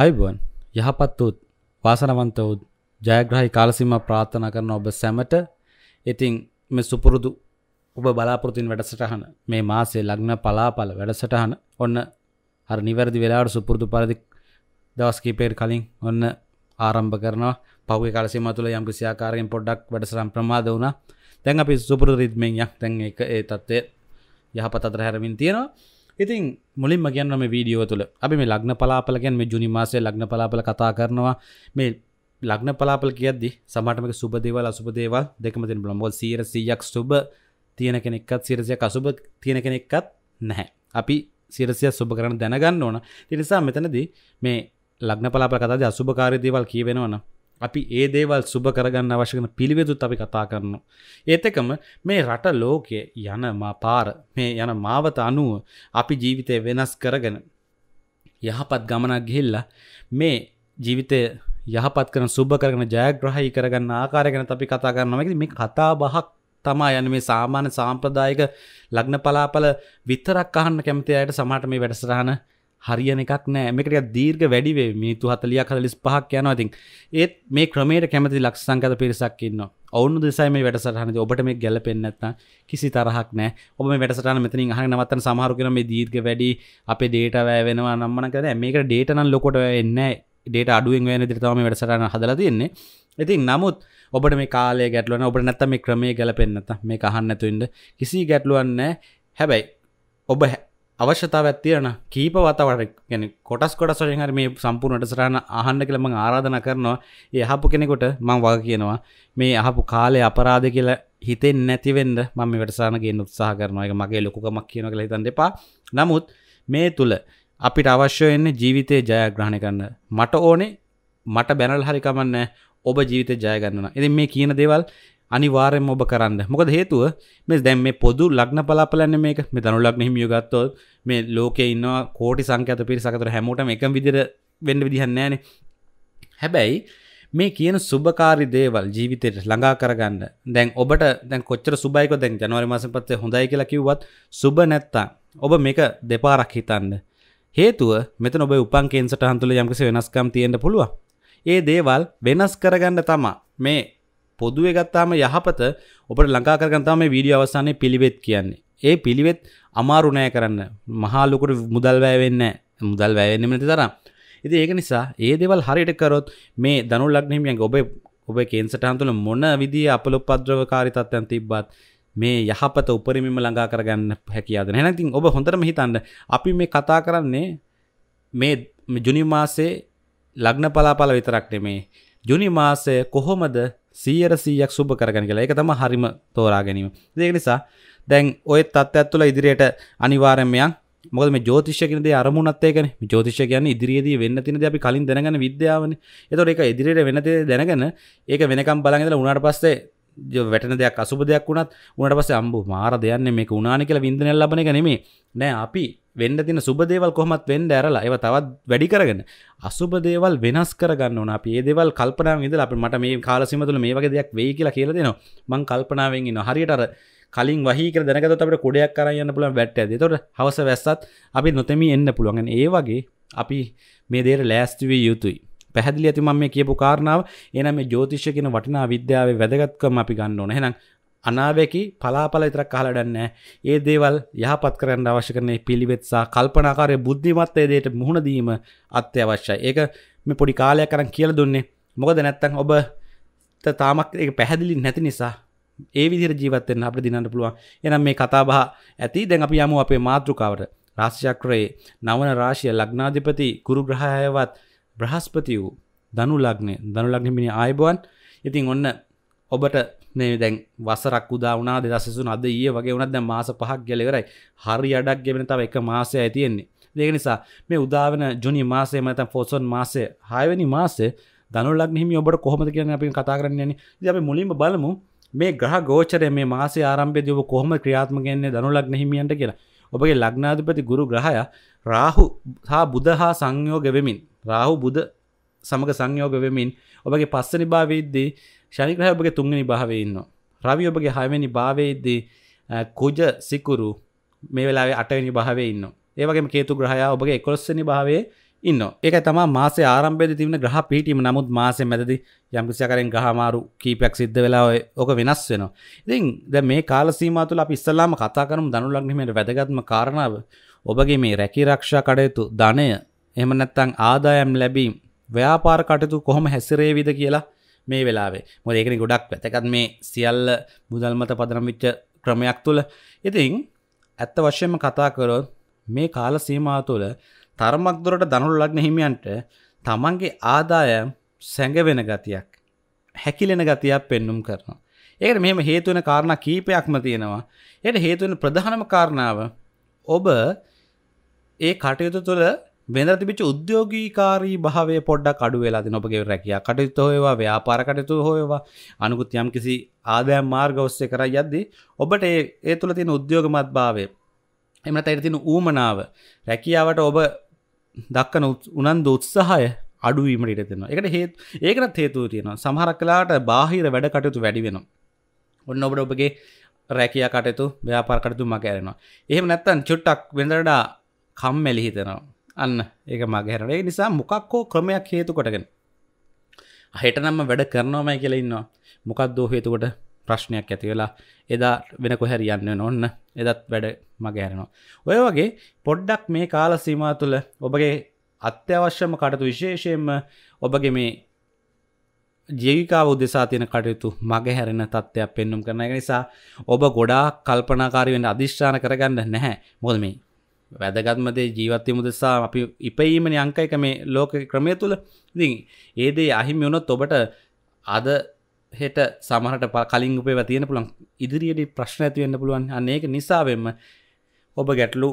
අයිබන් යහපත් වූත් වාසනවන්ත වූත් ජයග්‍රහහි කාලසිම ප්‍රාථනා කරන ඔබ සැමට ඉතිං මෙ සුපුරුදු ඔබ බලාපෘතින් වැඩසටහන මේ මාසේ ලග්න පලාපල වැඩසටහන ඔන්න හර නිවැරදි වෙලාට සුපුරදු පරදි දවස්කීපේට කලින් ඔන්න ආරම්භ කරනවා පහු කලසි මතුල යම් කිසියාකාරයෙන් පොඩ්ඩක් වැඩසරම් ප්‍රමාද වුණ තැන් අපි සුපුරු රිත්මෙන් යක් තැන් එක ඒ තත්ත්වය යහපතර හැරමින් තියෙනවා ඉතින් මුලින්ම කියන්නම වීඩියෝ තුළ අපි මේ ලග්න පලාපල ගැන් මේ ජුනි මාසය ලග්න පලාපල කතා කරනවා මේ ලග්න පලාපල් කියද්දි සමටමක සුබදේවල් අසුපදේවල් දෙකමතින් බලම්බොල් සීර සීයක් සුබ තියෙන කෙනෙක්කත් සිරසියක් අසුභ තියෙන කෙනෙක්කත් නැහැ අපි සිරසිය සුබ කරන දැනගන්න ඕන තිනිසා මෙතනදී මේ ලග්න පලාපල කතාද අසුභකාරදේවල් කියවෙනවන අපි ඒ දේවල් සුබ කරගන්න අවශ්‍යකන පිළිවෙදුත් අපි කතා කරන්න. ඒතකම මේ රට ලෝකය යන පාර මේ යන මාවත අනුව අපි ජීවිතය වෙනස් කරගෙන යහපත් ගමනක් ගිහිල්ලා මේ ජීවිතය යහපත් කරන සුබ කරන ජයග්‍රහහි කරගන්න ආකාරගෙන අපි කතා කරනමකි මේ කතා බහක් තමා යන මේ සාමාන්‍ය සාම්ප්‍රදායක ලග්න පලාපල විතරක් අහන්න කැමති අයට සමහට මේ වැඩසරහන හරියන එකක් නෑ මේකට දීර්ග වැඩිවේ මිනිතු හතලියක් හලිස් පහක් යනවා ඉතින් ඒත් මේ ක්‍රමයට කැමති ලක්ෂ සංකත පිරිසක් ඉන්න ඔවුන් දෙසයි මේ වැඩසටහන ඔබට මේ ගැලපෙන්න ඇත්තා කිසි තරහක් නෑ ඔබ මේ වැඩසටන මෙතන අහ නවත්තන සමහරුගෙන මේ දීර්ග වැඩි අපේ ඩේට වැෑ වෙනවා නම්මන කර මේක ඩේටනන් ලොකොට එන්න ඩේට අඩුවෙන් වෙන දිරිතම වැඩසටන හදල තියෙන්නේ ඉතින් නමුත් ඔබට මේ කාලය ගැටලුවන ඔබට නැත්ත මේ ක්‍රමේ ගැලපෙන්න්නත මේ අහන්නතුන්ට කිසි ගැටලුවන්න හැබැයි ඔබ අවශ්‍යතාවත් තියෙන කීප වතවට ගැන කොටස් කොටස් වලින් හරි මේ සම්පූර්ණට සරහන අහන්න කියලා මම ආරාධනා කරනවා. ඒ අහපු කෙනෙකුට මම වග කියනවා මේ අහපු කාලේ අපරාධ කියලා හිතෙන්නේ නැති වෙන්න මම මේ වැඩසටහන ගේන්න උත්සාහ කරනවා. ඒක මගේ ලොකුකමක් කියනවා කියලා හිතන්න එපා. නමුත් මේ තුල අපිට අවශ්‍ය වෙන්නේ ජීවිතේ ජයග්‍රහණය කරන්න. මට ඕනේ මට බැනලා හරි කමන්නේ ඔබ ජීවිතේ ජය ගන්නවා. ඉතින් මේ කියන දේවල් අනිවාරෙන් ඔබ කරන්න මොකද හේතුව මේ දැම් මේ පොදු ලක්න පලාපලන්න මේක මේ දනු ලක්න හිමිය ගත්තොත් මේ ලෝක ඉන්නවා කෝටි සංකත පිරි සකතර හැමෝටම එක විදිර වෙන්න විදිහන්නෑන හැබැයි මේ කියන සුභකාරි දේවල් ජීවිතයට ළඟා කරගන්න දැන් ඔබට දැන් කොච්චර සුබයික දැන් ජනවරි මාසෙ පස්සේ හොඳයි කියලා කිව්වත් සුබ නැත්තම් ඔබ මේක දෙපාරක් හිතන්න හේතුව මෙතන ඔබේ උපන් කේන්සටහන් තුළ යම්කිසි වෙනස්කම් තියෙන්න පුළුවන් ඒ දේවල් වෙනස් කරගන්න තමා මේ පොදුවේ ගත්තාම යහපත ඔබට ලංකා කරගන්න තමයි වීඩියෝ අවසානයේ පිළිවෙත් කියන්නේ. ඒ පිළිවෙත් අමාරු නෑ කරන්න. මහා ලොකුට මුදල් වැය වෙන්නේ නෑ. මුදල් වැය වෙන්නෙම නැති තරම්. ඉතින් ඒක නිසා ඒ දේවල් හරියට කරොත් මේ ධනු ලග්න හිමියන්ගේ ඔබේ ඔබේ කේන්සටහන් තුළ මොන විදිහේ අපලොපද්‍රවකාරී තත්ත්වයන් තිබ්බත් මේ යහපත උපරිමම ළඟා කරගන්න හැකියාද නැහැ. ඉතින් ඔබ හොඳටම හිතන්න අපි මේ කතා කරන්නේ මේ ජුනි මාසේ ලග්න පලාපල විතරක් නෙමේ. ජුනි මාසය කොහොමද සීර සීයක් සුබ කරගන කියලා එක තම හරිම තෝරා ගැනීම දෙක නිසා දැන් ඔය තත් ඇත්තුල ඉදිරියට අනිවාරමයන් මොකද මේ ජෝතිෂ්‍යකන දේ අරමුණත්තේකන ජෝතිෂ්‍ය කියන්න ඉදිරියේදී වෙන්න තිනද අපි කලින් දැනගන විද්‍යාවන එතොට එක ඉදිරියට වෙනතේ දැනගන ඒක වෙනකම් බලගල උනාට පස්සේ වැටන දෙයක් අසුබ දෙයක් වුණත් උනට පස අම්බු මාර දෙයන්න මේ උනාන කියලා විින්දනය ලබන එක නෙමේ නෑ අපි වෙන්න තින සුබදේවල් කොහමත් වෙන්ඩ ඇරලා ඒව තවත් වැඩි කරගෙන අසුබ දේවල් වෙනස් කරගන්න ඕන අපේ දේවල් කල්පනාව ඉදල අපි මට මේ කාලසිමතුල මේ වගේ දෙයක් වෙයි කියලා කියල දෙනවා මං කල්පනාවෙන් ඉන්න හරියටර කලින් වහිකර දැනගත අපට කොඩයක් කරයන්න පුළන් වැට්ට ඇද තොට හවස වැස්සත් අපි නොතෙමි එන්න පුළුවන් ඒ වගේ අපි මේ දේර ලෑස්තිවී යුතුයි පැහැදිලි ඇති මම මේ කියපු කාරණාව එනම් මේ ජෝතිෂ්‍ය කියන වටිනා විද්‍යාවේ වැදගත්කම අපි ගන්න ඕන. එහෙනම් අනාවැකි පලාපල විතරක් අහලා ඩන්නේ. ඒ දේවල් යහපත් කරන්න අවශ්‍ය කරන මේ පිළිවෙත් සහ කල්පනාකාරී බුද්ධිමත් දේට මුහුණ දීම අත්‍යවශ්‍යයි. ඒක මේ පොඩි කාලයක් අරන් කියලා දුන්නේ. මොකද නැත්තම් ඔබ තාමත් ඒක පැහැදිලි නැති නිසා ඒ විදිර ජීවත්තෙන් අපට දිනන්න පුළුවන් එනම් මේ කතාබහ ඇති දැන් අපි යමු අපේ මාතෘකාවට රාශිචක්‍රයේ නවන රාශිය ලග්නාධිපති ගුරු ග්‍රහයවත් බ්‍රහස්පති වූ දනු ලග්නය දනු ලග්නමිනි ආයබුවන් ඉතින් ඔන්න ඔබට මේ දැන් වසරක් උදා වුණා දෙදසසුන් අද ඒ වගේ වුණත් දැන් මාස පහක් ගැලවෙරයි හරි අඩක් ගෙවෙන තව එක මාසය ඇතියෙන්නේ දෙක නිසා මේ උදාවන ජුනි මාසය මත ෆෝසොන් මාසය හයවැනි මාසේ දනුලක් හිමි ඔබට කොහොමද කියන අපි කතා කරන්න යන්නේ ඉතින් අපි මුලින්ම බලමු මේ ග්‍රහ ගෝචරය මේ මාසේ ආරම්භයේදී ඔබ කොහොම ක්‍රියාත්මක වෙන්නේ දනුලක් හිමියන්ට කියලා ඔබගේ ලග්නාධිපති ගුරු ග්‍රහයා රාහු හා බුධ හා සංයෝග වෙමින් රාහු බුද සමග සංයෝග වෙමින් ඔබගේ පස්සනි භාවයේදී ශනිග්‍රහය ඔබගේ තුන්වෙනි භාවයේ ඉන්නවා රවි ඔබගේ හයවෙනි භාවයේදී කුජ සිකුරු මේ වෙලාවේ අටවෙනි භාවයේ ඉන්නවා ඒ වගේම කේතු ග්‍රහයා ඔබගේ 11 වෙනි භාවයේ ඉන්නවා ඒකයි තමයි මාසේ ආරම්භයේදී තිබෙන ග්‍රහ පීඨීම නමුත් මාසේ මැදදී යම් කිසි ආකාරයෙන් ග්‍රහ මාරු කීපයක් සිද්ධ වෙලා ඔක වෙනස් වෙනවා ඉතින් දැන් මේ කාල සීමාව තුළ අපි ඉස්සල්ලාම කතා කරමු ධනු ලග්නෙමේ වැදගත්ම කාරණාව ඔබගේ මේ රැකී රක්ෂා කඩයුතු ධනය එම නැත්තං ආදායම් ලැබීම් ව්‍යාපාර කටයුතු කොහොම හැසිරේවිද කියලා මේ වෙලාවේ මොද ඒකන ගොඩක් වැතකත් මේ සියල්ල මුදල්මත පදරමිච්ච ක්‍රමයක් තුළ ඉතිං ඇත්ත වශයෙන්ම කතාකරොත් මේ කාල සීමා තුළ තර්මක් දුරට දනුල් ලග්න හිමියන්ට තමන්ගේ ආදායම් සැඟවෙන ගතියක් හැකිලෙන ගතියක් පෙන්නුම් කරනවා. ඒකට මෙහෙම හේතුවෙන කාරණා කීපයක්ම තියෙනවා. ඒකට හේතුවෙන ප්‍රධානම කාරණාව ඔබ ඒ කටයුතු තුළ වෙනති බිච උද්‍යෝගීකාරී භාවය පොඩ්ඩක් අඩු වෙලා දෙන ඔබගේ රැකියා කටයුතු හොයවා ව්‍යාපාර කටයුතු හොයවා අනුකුත් යම් කිසි ආදායම් මාර්ග ඔස්සේ කරා යද්දී ඔබට ඒ ඒ තුළ තියෙන උද්‍යෝගමත් භාවය එහෙම නැත්නම් ඒට තියෙන ඌමනාව රැකියාවට ඔබ දක්වන උනන්දු උත්සාහය අඩු වීමට ඉඩ දෙනවා. ඒකට හේතු ඒකටත් හේතුව තියෙනවා. සමහරක් වෙලාවට බාහිර වැඩ කටයුතු වැඩි වෙනවා. ඔන්න ඔබට ඔබගේ රැකියා කටයුතු ව්‍යාපාර කටයුතු මග ඇරෙනවා. එහෙම නැත්නම් චුට්ටක් වෙනදට කම්මැලි හිතෙනවා. අන්න ඒක මගහැරේ නිසා මොකක් හෝ ක්‍රමයක් හේතු කොටගෙන හට නම්ම වැඩ කරනවාමයි කියලා ඉන්නවා මොකක් දෝ හේතුකොට ප්‍රශ්නයක් ඇති වෙලා එදා වෙන කොහැර යන්න ඔන්න එදත් වැඩ මගහැරනවා ඔය වගේ පොඩ්ඩක් මේ කාල සීමා තුළ ඔබගේ අත්‍යවශ්‍යම කටතු විශේෂයෙන්ම ඔබගේ මේ ජීවිකාව උදෙසා තියෙන කටයුතු මගහැරෙන තත්ත්වයක් පෙන්නුම් කරන එක නිසා ඔබ ගොඩාක් කල්පනාකාරී වෙන්න අදිෂ්ඨාන කරගන්න නැහැ මොකද මේ වැදගත්මදේ ජීවත්වයමු දෙසා අපි ඉපයීමන අංක එක මේ ලෝක ක්‍රමය තුළ ති ඒදේ අහිමි වුණොත් ඔබට අද හෙට සමහට ප කලින් උපේ තියෙන පුළන් ඉදිරියට ප්‍රශ්න ඇතිවෙන්න පුළුවන් අන්නේක නිසාවෙන්ම ඔබ ගැටලු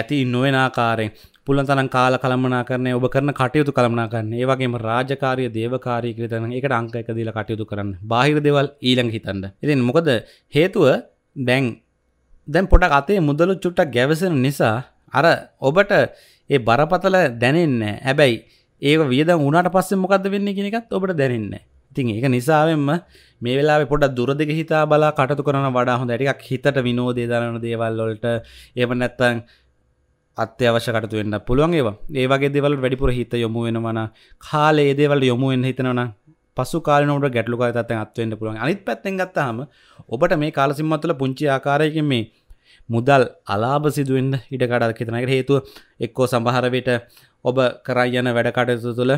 ඇති නොවෙනආකාරෙන් පුළන් තන කාල කළමනා කරන ඔබ කරන කටයුතු කළමනා කරන්න ඒවගේම රාජකාරය දේවකාරය කරතන එකට අංක එක දීලා කටයුතු කරන්න බාහිර දෙවල් ඊළඟ හිතන්න ඉතින් මොකද හේතුව දැන් දැන් පොඩක් අතේ මුදලු චුට්ටක් ගැවසෙන නිසා අර ඔබට ඒ බරපතල දැනෙන්න හැබැයි ඒ වියද උනට පස්සේ මොකද වෙන්න කෙනෙකත් ඔබට දැනන්න ඉතින් ඒක නිසාවෙන්ම මේ වෙලා පොට දුරදිග හිතා බලා කටතු කරන වඩා හොඳ ටිකක් හිතට විනෝදේ දරන දේවල්ලොලට ඒම නැත්තං අත්‍යවශ්‍ය කටතු වෙන්න පුළුවන් ඒවා ඒ වගේ දෙවල් වැඩිපුර හිත යොමු වෙනවන කාලේ දේවල් යොමුුවෙන් හිතනවන පසු කාලනට ගැටලු කාතත් අත්වෙන්න්න පුළුවන් අනිත් පැත්තෙන් ගත්තහම ඔබට මේ කාලසිම්මත්තුල පුංචි ආකාරයකින් මේ මුදල් අලාභ සිදුවෙන් ඉඩ කඩක් හිතනකට හේතුව එක්කෝ සමහරවිට ඔබ කරයි යන වැඩකටයුතු තුළ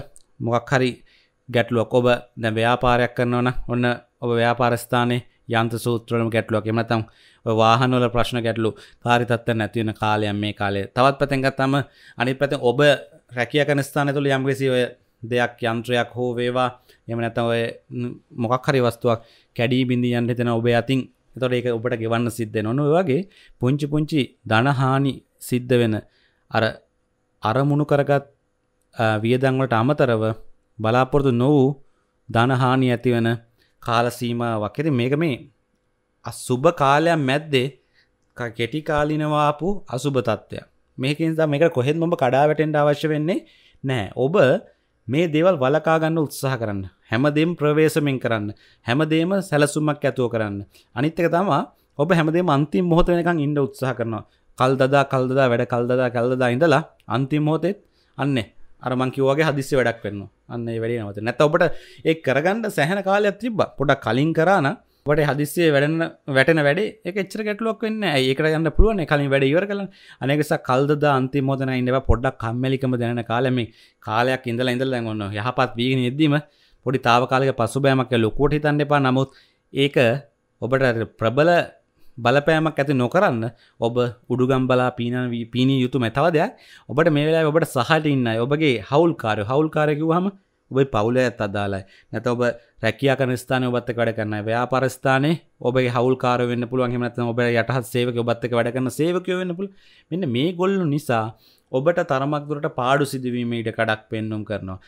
මොකක් හරි ගැටලුවක් ඔබ දැ ව්‍යාපාරයක් කරනවන ඔන්න ඔබ ව්‍යාපාරස්ථානයේ යන්ත සූත්‍රලම ගැටලුවක් එමනතම් වාහනොල ප්‍රශ්න ගැටලු කාරිතත්ව නැතිවෙන කාලයම් මේ කාලේ තවත් පැතැගත්තම අනි පැති ඔබ රැකිය කනස්ථාන තුළ යම්ගෙසි ඔය දෙයක් යන්ත්‍රයක් හෝ වේවා එම නැත ඔය මොකක් හරි වස්තුවක් කැඩී බිඳී යන්න හිතෙන ඔබේ අතින් එතොට ඒක ඔබට ගෙවන්න සිද්ධ නොන වගේ පුංචි පුංචි ධනහානි සිද්ධ වෙන අර අරමුණු කරගත් වියදංවලට අමතරව බලාපොරදු නොවූ ධනහානි ඇතිවන කාලසීම වකෙද මේක මේ අස්සුභ කාලයක් මැද්දේ කෙටි කාලිනවාපු අසුභ තත්ත්වයක් මේකින්ද මේක කොහෙත් මම කඩාවැටෙන්ට අවශ්‍ය වෙන්නේ නෑ ඔබ මේ දේවල් වලකාගන්න උත්සාහ කරන්න හැමදේම් ප්‍රවේශමෙන් කරන්න හැමදේම සැලසුමක් ඇතුව කරන්න අනිත්තක තමා ඔබ හැමදේ අන්තිම් මොහොත වෙනකං ඉන්ඩ උත්සාහ කරනවා කල්දදා කල්දදා වැඩ කල්දදා කල්දදා ඉඳලා අන්තිම් මොහොතෙත් අන්න අරමංකිවගේ හදිසි වැඩක් වෙන්න අන්න වැඩ නවත නැත ඔබට ඒ කරගන්න සැහන කාලයක් තිබ පොඩක් කලින් කරන ට හදිස්සේ වැඩන වැටන වැඩ එකචර ගැටලොක් වන්න ඒකට ගන්න පුළුවන කලින් වැඩ ඉවර කල අනෙකෙස කල්ද අන්ති මෝදන ඉන්නවා පොඩ්ඩක් කම්මලිකම දැන කාලම කාලයක් ඉඳලා ඉඳල්ලගන්න යහපත් වීගෙන යෙදීම පොඩි තාවකාලික පසුබෑමක් ලොකුවට හිතන්න එපා නමුත් ඒක ඔබට ප්‍රබල බලපෑමක් ඇති නොකරන්න ඔබ උඩුගම්බලා පීන පීණී යුතු මැතව දෙයක් ඔබට මේ වෙලා ඔබට සහට ඉන්න ඔබගේ හවුල්කාරය හවුල්කාරයකිව හම ඔබයි පවුල ඇත් අදාලයි නැත ඔබ රැකිය කනස්ථාන ඔබත්ත වැඩ කරන්න ව්‍යාපරස්ථානය ඔබ හවුල්කාර වන්න පුළුවන් හමත ඔබ යටහත් සේවක ඔබත්ත වැඩ කරන්න සේවකය වන්න පුළ මෙන්න මේ ගොල්ලු නිසා ඔබට තරමක් දුරට පාඩු සිදුවීම ඉඩ කඩක් පෙන්නුම් කරනවා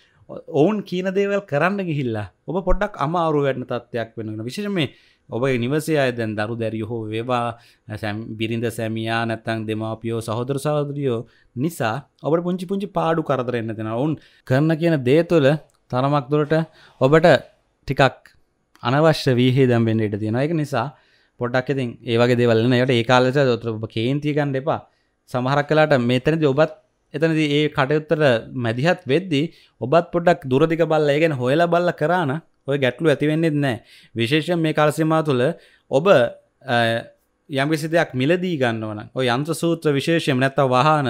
ඔවුන් කියන දේවල් කරන්න ගිහිල්ලා ඔබ පොඩක් අමාරු වැටන තත්වයක් වෙනවා විශෂම මේ ඔබ නිවසය දැන් දරු දැරිය හෝ වේවා සැම් බිරිඳ සැමියා නැත්තං දෙමාපියෝ සහෝදර සහෝදරියෝ නිසා ඔබට පුංචි පුංචි පාඩු කරදරන්න දෙෙන ඔවුන් කරන කියන දේ තුළ තරමක් දුරට ඔබට ටිකක් අනවශ්‍ය වීහේ දැම්බෙන්ට ඉට තියෙන එක නිසා පොඩක් ඉතින් ඒවගේ දෙවල්ලන යට ඒකාලස දොතර ඔබ කේන්තිකන් දෙපා සමහරක් කලාට මෙතනද ඔබත් එතනද ඒ කටයුත්තර මැදිහත් වෙද්දි ඔබත් පොඩක් දුරදික බල්ල ඒගෙන හොයල බල්ල කරන ඔය ගැටලු ඇතිවෙන්නෙත් නෑ විශේෂෙන් මේ කාලසිමා තුළ ඔබ යම්කිසි දෙයක් මිලදී ගන්නවන ඔය යන්ත්‍ර සූත්‍ර විශේෂයෙන් නැත්ත වහන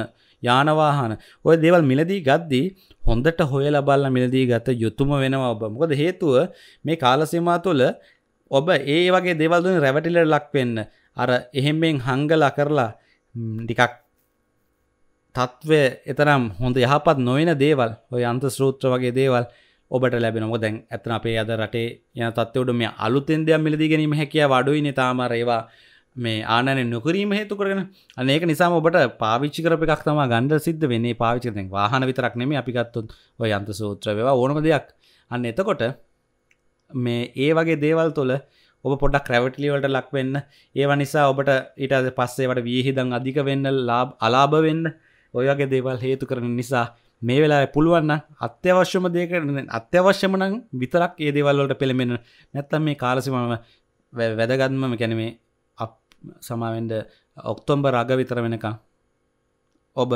යානවාහන ඔය දේවල් මිලදී ගද්දී හොඳට හොය ලබල්ල මිලදී ගත යුතුම වෙනවා ඔබ මොකද හේතුව මේ කාලසිමා තුළ ඔබ ඒ වගේ දෙවල්දුන රැවටිලට ලක් වෙන්න අර එහෙමෙන් හංගල කරලා ටිකක් තත්ත්වය එතරම් හොඳ යහපත් නොවෙන දේවල් ඔය අන්ත ශූත්‍ර වගේ දේවල් ඔබට ලැබෙනම දැන් ඇතන අපේ අද රටේ යන තත්වවට මේ අලුතෙන් දෙයක් මිලදී ගැනීම හැකිය වඩුයි නිතාම රේවා මේ ආනනය නොකරීම හේතු කරගෙන අනඒක නිසාම ඔබට පාවිච්චි කරප එකක් තම ගණඩ සිද්ධ වෙන්නේ පාවිච්චිතෙන් වාහන විතරක් නෙම අපිකත්තුත් ඔය අන්ත සූත්‍රවවා ඕනම දෙයක් අන්න එතකොට මේ ඒ වගේ දේවල් තුළ ඔබ පොඩක් ක්‍රැවටලිවලට ලක් වෙන්න ඒව නිසා ඔබට ඊට පස්සේවට වීහිදන් අධික වෙන්න ලාබ් අලාභ වෙන්න ඔයගේ දේවල් හේතු කරන නිසා මේ වෙලා පුළුවන්න අත්‍යවශ්‍යම දේකරන අත්‍යවශ්‍යමනං විතරක් ඒ දේවල්ලට පෙළමෙන නැත්තම් මේ කාලසිමම වැදගත්මම කැනමේ සමාවෙන්ඩ ඔක්තොම්බ රග විතර වෙනකා ඔබ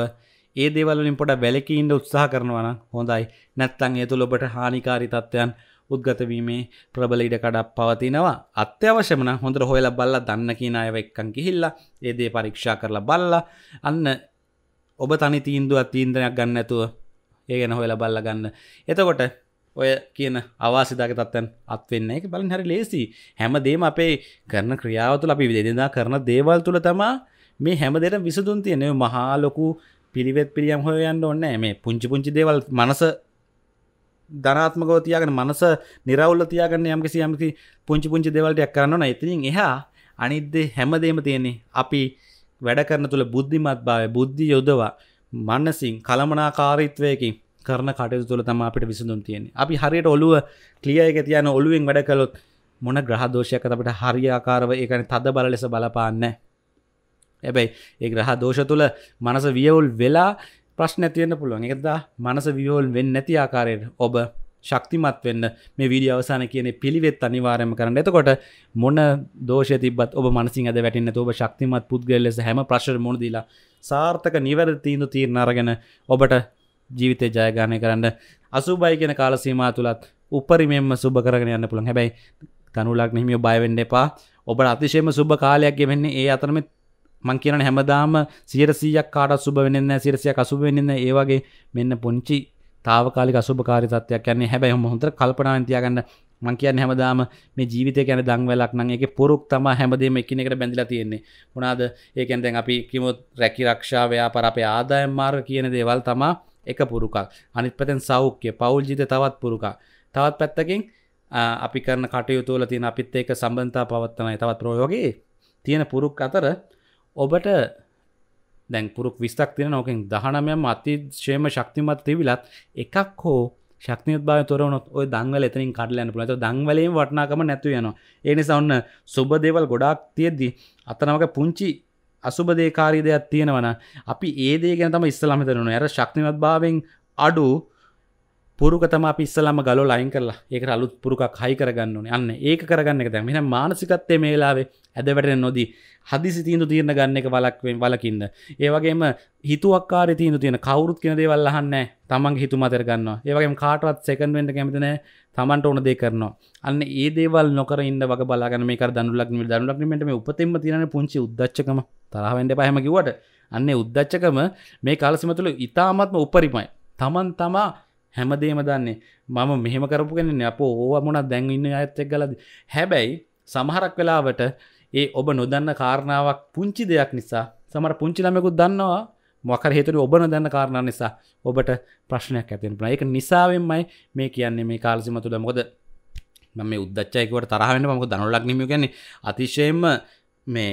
ඒ දේවලින් පොට වැලකීන්ට උත්සාහ කරනවන හොඳයි නැත්තං ඒ තුළ ඔබට හානිකාරි තත්ත්වයන් උද්ගතවීමේ ප්‍රබල ඉඩකඩක් පවතිනවා අත්‍යවශමන හොඳට හොයලා බල්ල දන්න කියනායව එක්කන් කිහිල්ලා ඒදේ පරීක්ෂා කරලා බල්ලා අන්න ඔබ තනි තීන්දුවත් තීන්දරයක් ගන්න ඇතුව ඒ ගැන හොල බල්ල ගන්න එතකොට ඔය කියන අවාසිදාක තත්තැන් අත්වෙන්න එක බලින් හරි ලේසි හැම දේම අපේ කරන ක්‍රියාවතුල අපි විදෙදා කරන දේවල් තුළ තමා මේ හැමදෙට විසදුන් තියනෙ මහාලොකු පිළිවෙත් පිළියම් හොයන්න ඔන්න මේ පුංචි පුංචි දේවල් මනස ධනාත්මකව තියාගෙන මනස නිරවුල්ල තියාගන්න යම්කිසි යමති පුංචි පුංචි දෙවල්ටයක් කරන්න එතිනින් එහා අනිද්දේ හැමදේම තියෙන්නේ අපි වැඩ කරන තුළ බුද්ධිමත් භාවය බුද්ධි යොදවා මන්නසින් කළමනාකාරීත්වයකින් කරන කටයුතු තුළ තම අපිට විසඳුම් තියෙන අපි හරියට ඔලුව කලිය එක තියන ඔලුවෙන් වැඩ කළොත් මොන ග්‍රහදෝෂයක අපට හරියාකාරව ඒකන තද බල ලෙස බලපාන්න ඇබැයි ඒ ග්‍රහ දෝෂ තුළ මනස වියවුල් වෙලා ප්‍රශ්න ඇතියන්න පුළුවන් එකදා මනස වියෝල් වෙන්න නැති ආකාරයට ඔබ ශක්තිමත් වෙන්න මේ වීඩිය අවසාන කියන පිළිවෙත් අනිවාරයම කරන්න එතකොට මොන දෝෂ තිබත් ඔබ මනසින් අද වැටන්න ඔබ ශක්තිමත් පුද්ගල ලෙස හැම ප්‍රශ්ර මුණදීලා සාර්ථක නිවැර තීන්දු තීරණ අරගෙන ඔබට ජීවිතය ජයගානය කරන්න අසුබයි කියෙන කාලසීමා තුළත් උපරි මෙම සුබ කරගෙන යන්න පුළන් හැබැයි තනුලක් නහිමියෝ බයවෙන්න එපා ඔබට අතිශයම සුබ කාලයක් ගෙවෙන්නේ ඒ අතරම මං කියන හැමදාම සියරසියක් කාටත් සුබ වෙන්න සිරසිය කසුබ වෙන්න ඒවගේ මෙන්න පුංචි තාවකාලි අසුභකාරි තත්වයක් කියන්නේ හැබැයි හොඳට කල්පනාවෙන් තියාගන්න මං කියන්නේ හැමදාම මේ ජීවිතය කියන්නේ දඟවැලක් නම් ඒකේ පොරොක් තමයි හැමදේම එකිනෙකට බැඳලා තියෙන්නේ. මොනවාද? ඒ කියන්නේ දැන් අපි කිමොත් රැකී ආරක්ෂා ව්‍යාපාර අපේ ආදායම් මාර්ග කියන දේවල් තමයි එක පුරුකක්. අනිත් පැත්තෙන් සෞඛ්‍ය පෞල් ජීවිතේ තවත් පුරුකක්. තවත් පැත්තකින් අපි කරන කටයුතු වල තියෙන අපිත් එක්ක සම්බන්ධතාව පවත්වන තවත් ප්‍රයෝගයේ තියෙන පුරුක් අතර ඔබට දැන් කුරුක් විස්තක් තියෙන ඕකෙන් දහනමයම් අතිශේම ශක්තිමත් තිබිලත් එකක් හෝ ශක්තියත් බාව තොරනොත් ඔය දංවල එතනින් කඩලන්න පුළත දංවලේ වටනාකම නැතු යන ඒනි සවන්න සුබ දේවල් ගොඩක් තියෙද්දි අතනමක පුංචි අසුබදේකාරී දෙයක් තියෙනවන අපි ඒදේ ගැනතම ඉස්සලමතරන ඇර ශක්තිමත් භාවෙන් අඩු පුරුක තම පිස්සලම ගල ලයින් කරලා ඒක අලුත් පුරුකක් හයි කරගන්න ඕනේ අන්න ඒක කරගන්න එක දැම මානසිකත්තේ මේලාවේ ඇදවැටෙන නොදී හදිසි තීන්දු තීරණ ගන්න එක වලක්වෙන් වලකින්න ඒවගේම හිතුවක්කාර තීන්දු තියෙන කවුරුත් කියන දේවල් අහන්න තමන් හිතු මතර ගන්නවා ඒවගේ කාටවත් සෙකන්ඩ්වෙන්ට කැමතින තමන්ට ඕන දේ කරනවා අන්න ඒ දේවල් නොකර ඉන්න වග බලාගන මේ දනුලක් දනුලක්නීමට මේ උපතෙම තියෙන පුංචි උද්දච්චකම තරහවෙන්ඩ පහම කිවට අන්නේ උද්දච්චකම මේ කාලසිමතුළ ඉතාමත්ම උපරිමයි තමන් තමා හැමදේම දන්නේ මම මෙහෙම කරපු කෙනෙන්නේ අප ඕවා මොනක් දැන්ඉන්න අඇත්තෙක් ගලද හැබැයි සමහරක් වෙලාවට ඒ ඔබ නොදන්න කාරණාවක් පුංචි දෙයක් නිසා සමර පුංචි ළමෙකුත් දන්නවා මොකර හේතුර ඔබ නොදන්න කාරණ නිසා ඔබට ප්‍රශ්නයක් ඇතිෙන ප්‍රඒක නිසාවෙන්මයි මේ කියන්නේ මේ කාලසිම තුළ මොද මේ උද්දච්චයකට තරහවෙන මක දනුලක් නිම ගැන්නේ අතිශයෙන්ම මේ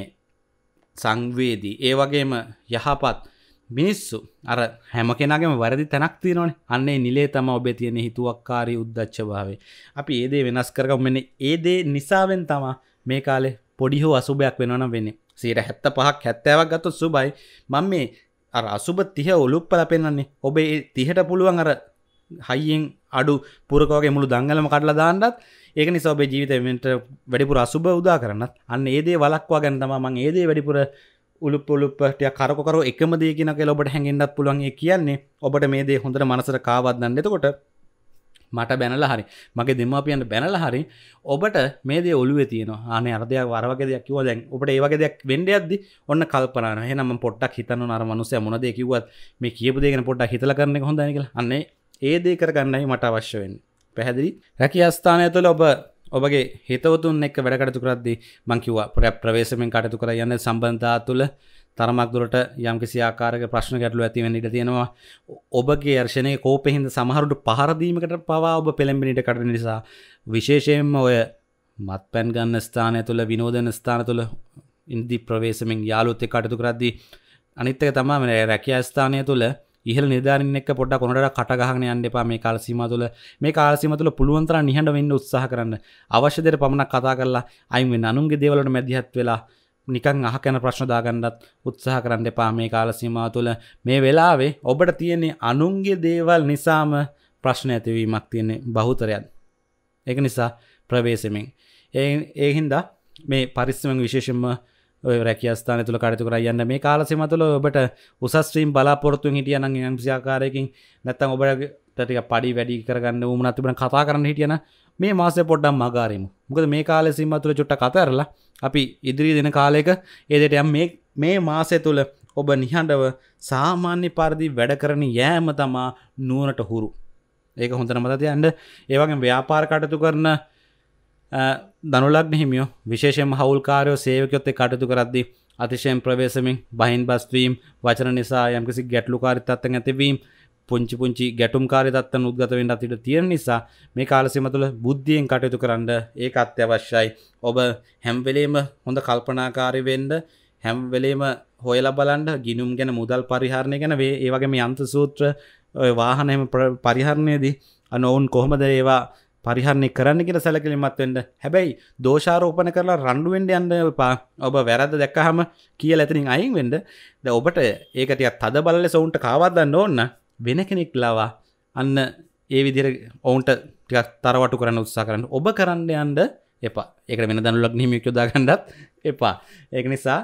සංවේදී ඒ වගේම යහපත් මිනිස්සු අර හැම කෙනගම වැරදි තැනක් තියෙනවනේ අන්නේ නිලේ තම ඔබේ තියෙන හිතුවක්කාරී උද්දච්ච භාවේ අපි ඒදේ වෙනස් කරගම් මෙන්න ඒදේ නිසාවෙන් තමා මේ කාලේ පොඩි හෝ අසුභයක් වෙනවනම් වෙන්නේ සීට හැත්ත පහක් හැත්තෑවක් ගත්තු සුබයි මං මේ අර අසුබ තිහ ඔලුප්පල පෙන්න්නේ ඔබේ තිහට පුළුවන් අර හයියෙන් අඩු පුරකෝගේ මුළු දංගලම කඩලා දාන්නත් ඒක නිසා ඔබේ ජීවිතය වෙන්ට වැඩිපුර අසුභ උදා කරන්නත් අන්න ඒදේ වලක්වා ගැන තමා මං ඒදේ වැඩිපුර උළුප උළුපට කරකර එකමදේ කියෙන කෙලොබට හැඟෙන්ඩත් පුළුවන්ගේ කියන්නේ ඔබට මේ දේ හොඳට මනසර කාවත්දන්න එතකොට මට බැනල හරි මගේ දෙමාපියන්ට බැනල හරි ඔබට මේදේ ඔලුව තියන අන අරදයක් වරවගදයක් කිව දැන් ඔබට ඒවගේදයක් වඩ අද ඔන්න කල්පන හම පොට්ටක් හිතන අරමනුසය මොද කිවත් මේ කියපදගෙන පොට හිතල කරන හොඳ අන්න ඒදේ කරගන්නයි මට අවශ්‍යවෙන් පැහැදිලි රැකි අස්ථානය තුළ ඔබ ඔබගේ හිතවතුන් එක් වැඩකටතු කරද්දි මංකිව ප්‍ර ප්‍රවේශමෙන් කටතු කර යන්න සම්බන්ධා තුළ තරමක් දුරට යම්කිසි ආකාරක ප්‍රශ්න ගැටලු ඇතිවෙන ඉඩ තියෙනවා ඔබගේ අර්ශනය කෝපෙහින්ද සමහරුට පහරදීමකට පවා ඔබ පෙළඹිනිට කට නිසා විශේෂයෙන්ම ඔය මත් පැන් ගන්න ස්ථානය තුළ විනෝදන ස්ථාන තුළ ඉන්දි ප්‍රවේශමෙන් යාලුත්තෙ කටතු කරද්දි අනිත්තක තමා රැකිය ස්ථානය තුළ ඉහල නිධාරන්නෙක් පොඩ කොනට කටගහන යන්න එපා මේ කාලසීම තුළ මේ කාලසිම තුළ පුළුවන්තර නිහඬ වෙන්න උත්සාහ කරන්න අවශ්‍යදයට පමණක් කතා කරලා අයිම අනුන්ගේ දේවලට මැදිහත් වෙලා නිකං අහකැන ප්‍රශ්නදාගන්නත් උත්සාහ කරන්න එපා මේ කාලසීම තුළ මේ වෙලාවේ ඔබට තියෙන්නේ අනුන්ගේ දේවල් නිසාම ප්‍රශ්න ඇතිවීමක් තියන්නේ බහුතරයන් ඒක නිසා ප්‍රවේශමෙන් ඒ ඒහින්දා මේ පරිස්සමෙන් විශේෂම රැකිය ස්ථාන තුළ කටතු කරයන්න මේ කාලසෙම තුළ ඔබට උසස්ත්‍රීම් බලාපොරත්තු හිටියන යම්සියාකාරයකින් නැත්තම් ඔබට පඩි වැඩි කරගන්න උමනත් තිබන කතා කරන්න හිටියන මේ මාස පොඩ්ඩම් මගාරමු මොකද මේ කාල සිම්ම තුළ චුට්ට කතරලා අපි ඉදිරි දෙන කාලයක ඒදට යම් මේ මාසය තුළ ඔබ නිහඬව සාමාන්‍ය පරිදි වැඩ කරන යෑම තමා නුවනට හුරු ඒක හොඳන මතතියන්ට ඒවගේ ව්‍යාපාර කටතු කරන දනුලක් හිමියෝ විශේෂෙන් හවුල්කාරයෝ සේවකයොත්තේ කටතු කරද්දි අතිශයෙන් ප්‍රවේශමින් බහින් බස්වීම් වචන නිසා යම්කිසි ගැටලුකාරිතත්ව ඇතිවීම් පුංචි පුංචි ගැටුම් කාරිතත්ව උද්ගතවෙන් අතිට තියෙන නිසා මේ කාලසිම තුළ බුද්ධියෙන් කටයුතු කරන්න ඒ අත්‍යවශ්‍යයි ඔබ හැම්වෙලේම හොඳ කල්පනාකාරිවෙන්ඩ හැම්වෙලේම හොයල බලන්ඩ ගිනුම් ගැන මුදල් පරිහරණය ගැන වේ ඒවගේ යන්ත සූත්‍ර වාහනයම පරිහරණයේදී අනොවුන් කොහොමද ඒවා පරිහරණය කරන්න කියෙන සැලකිලිමත් වෙන්ඩ හැබැයි දෝෂාරෝපන කරලා රණ්ඩුවෙන්ඩ යන්න එපා ඔබ වැරද දැක්කහම කිය ඇතනින් අයින් වෙන්ඩ ද ඔබට ඒකටය තද බල සවුන්ට කාවත්දන්න ඕන්න වෙන කෙනෙක් ලවා අන්න ඒ විදිර ඔවුන්ට ටිකක් තරවට කරන්න උත්සා කරන්න ඔබ කරන්න යන්ඩ එපා ඒක වෙන දනුලක් නීමිකයොදාගන්නඩත් එපා ඒක නිසා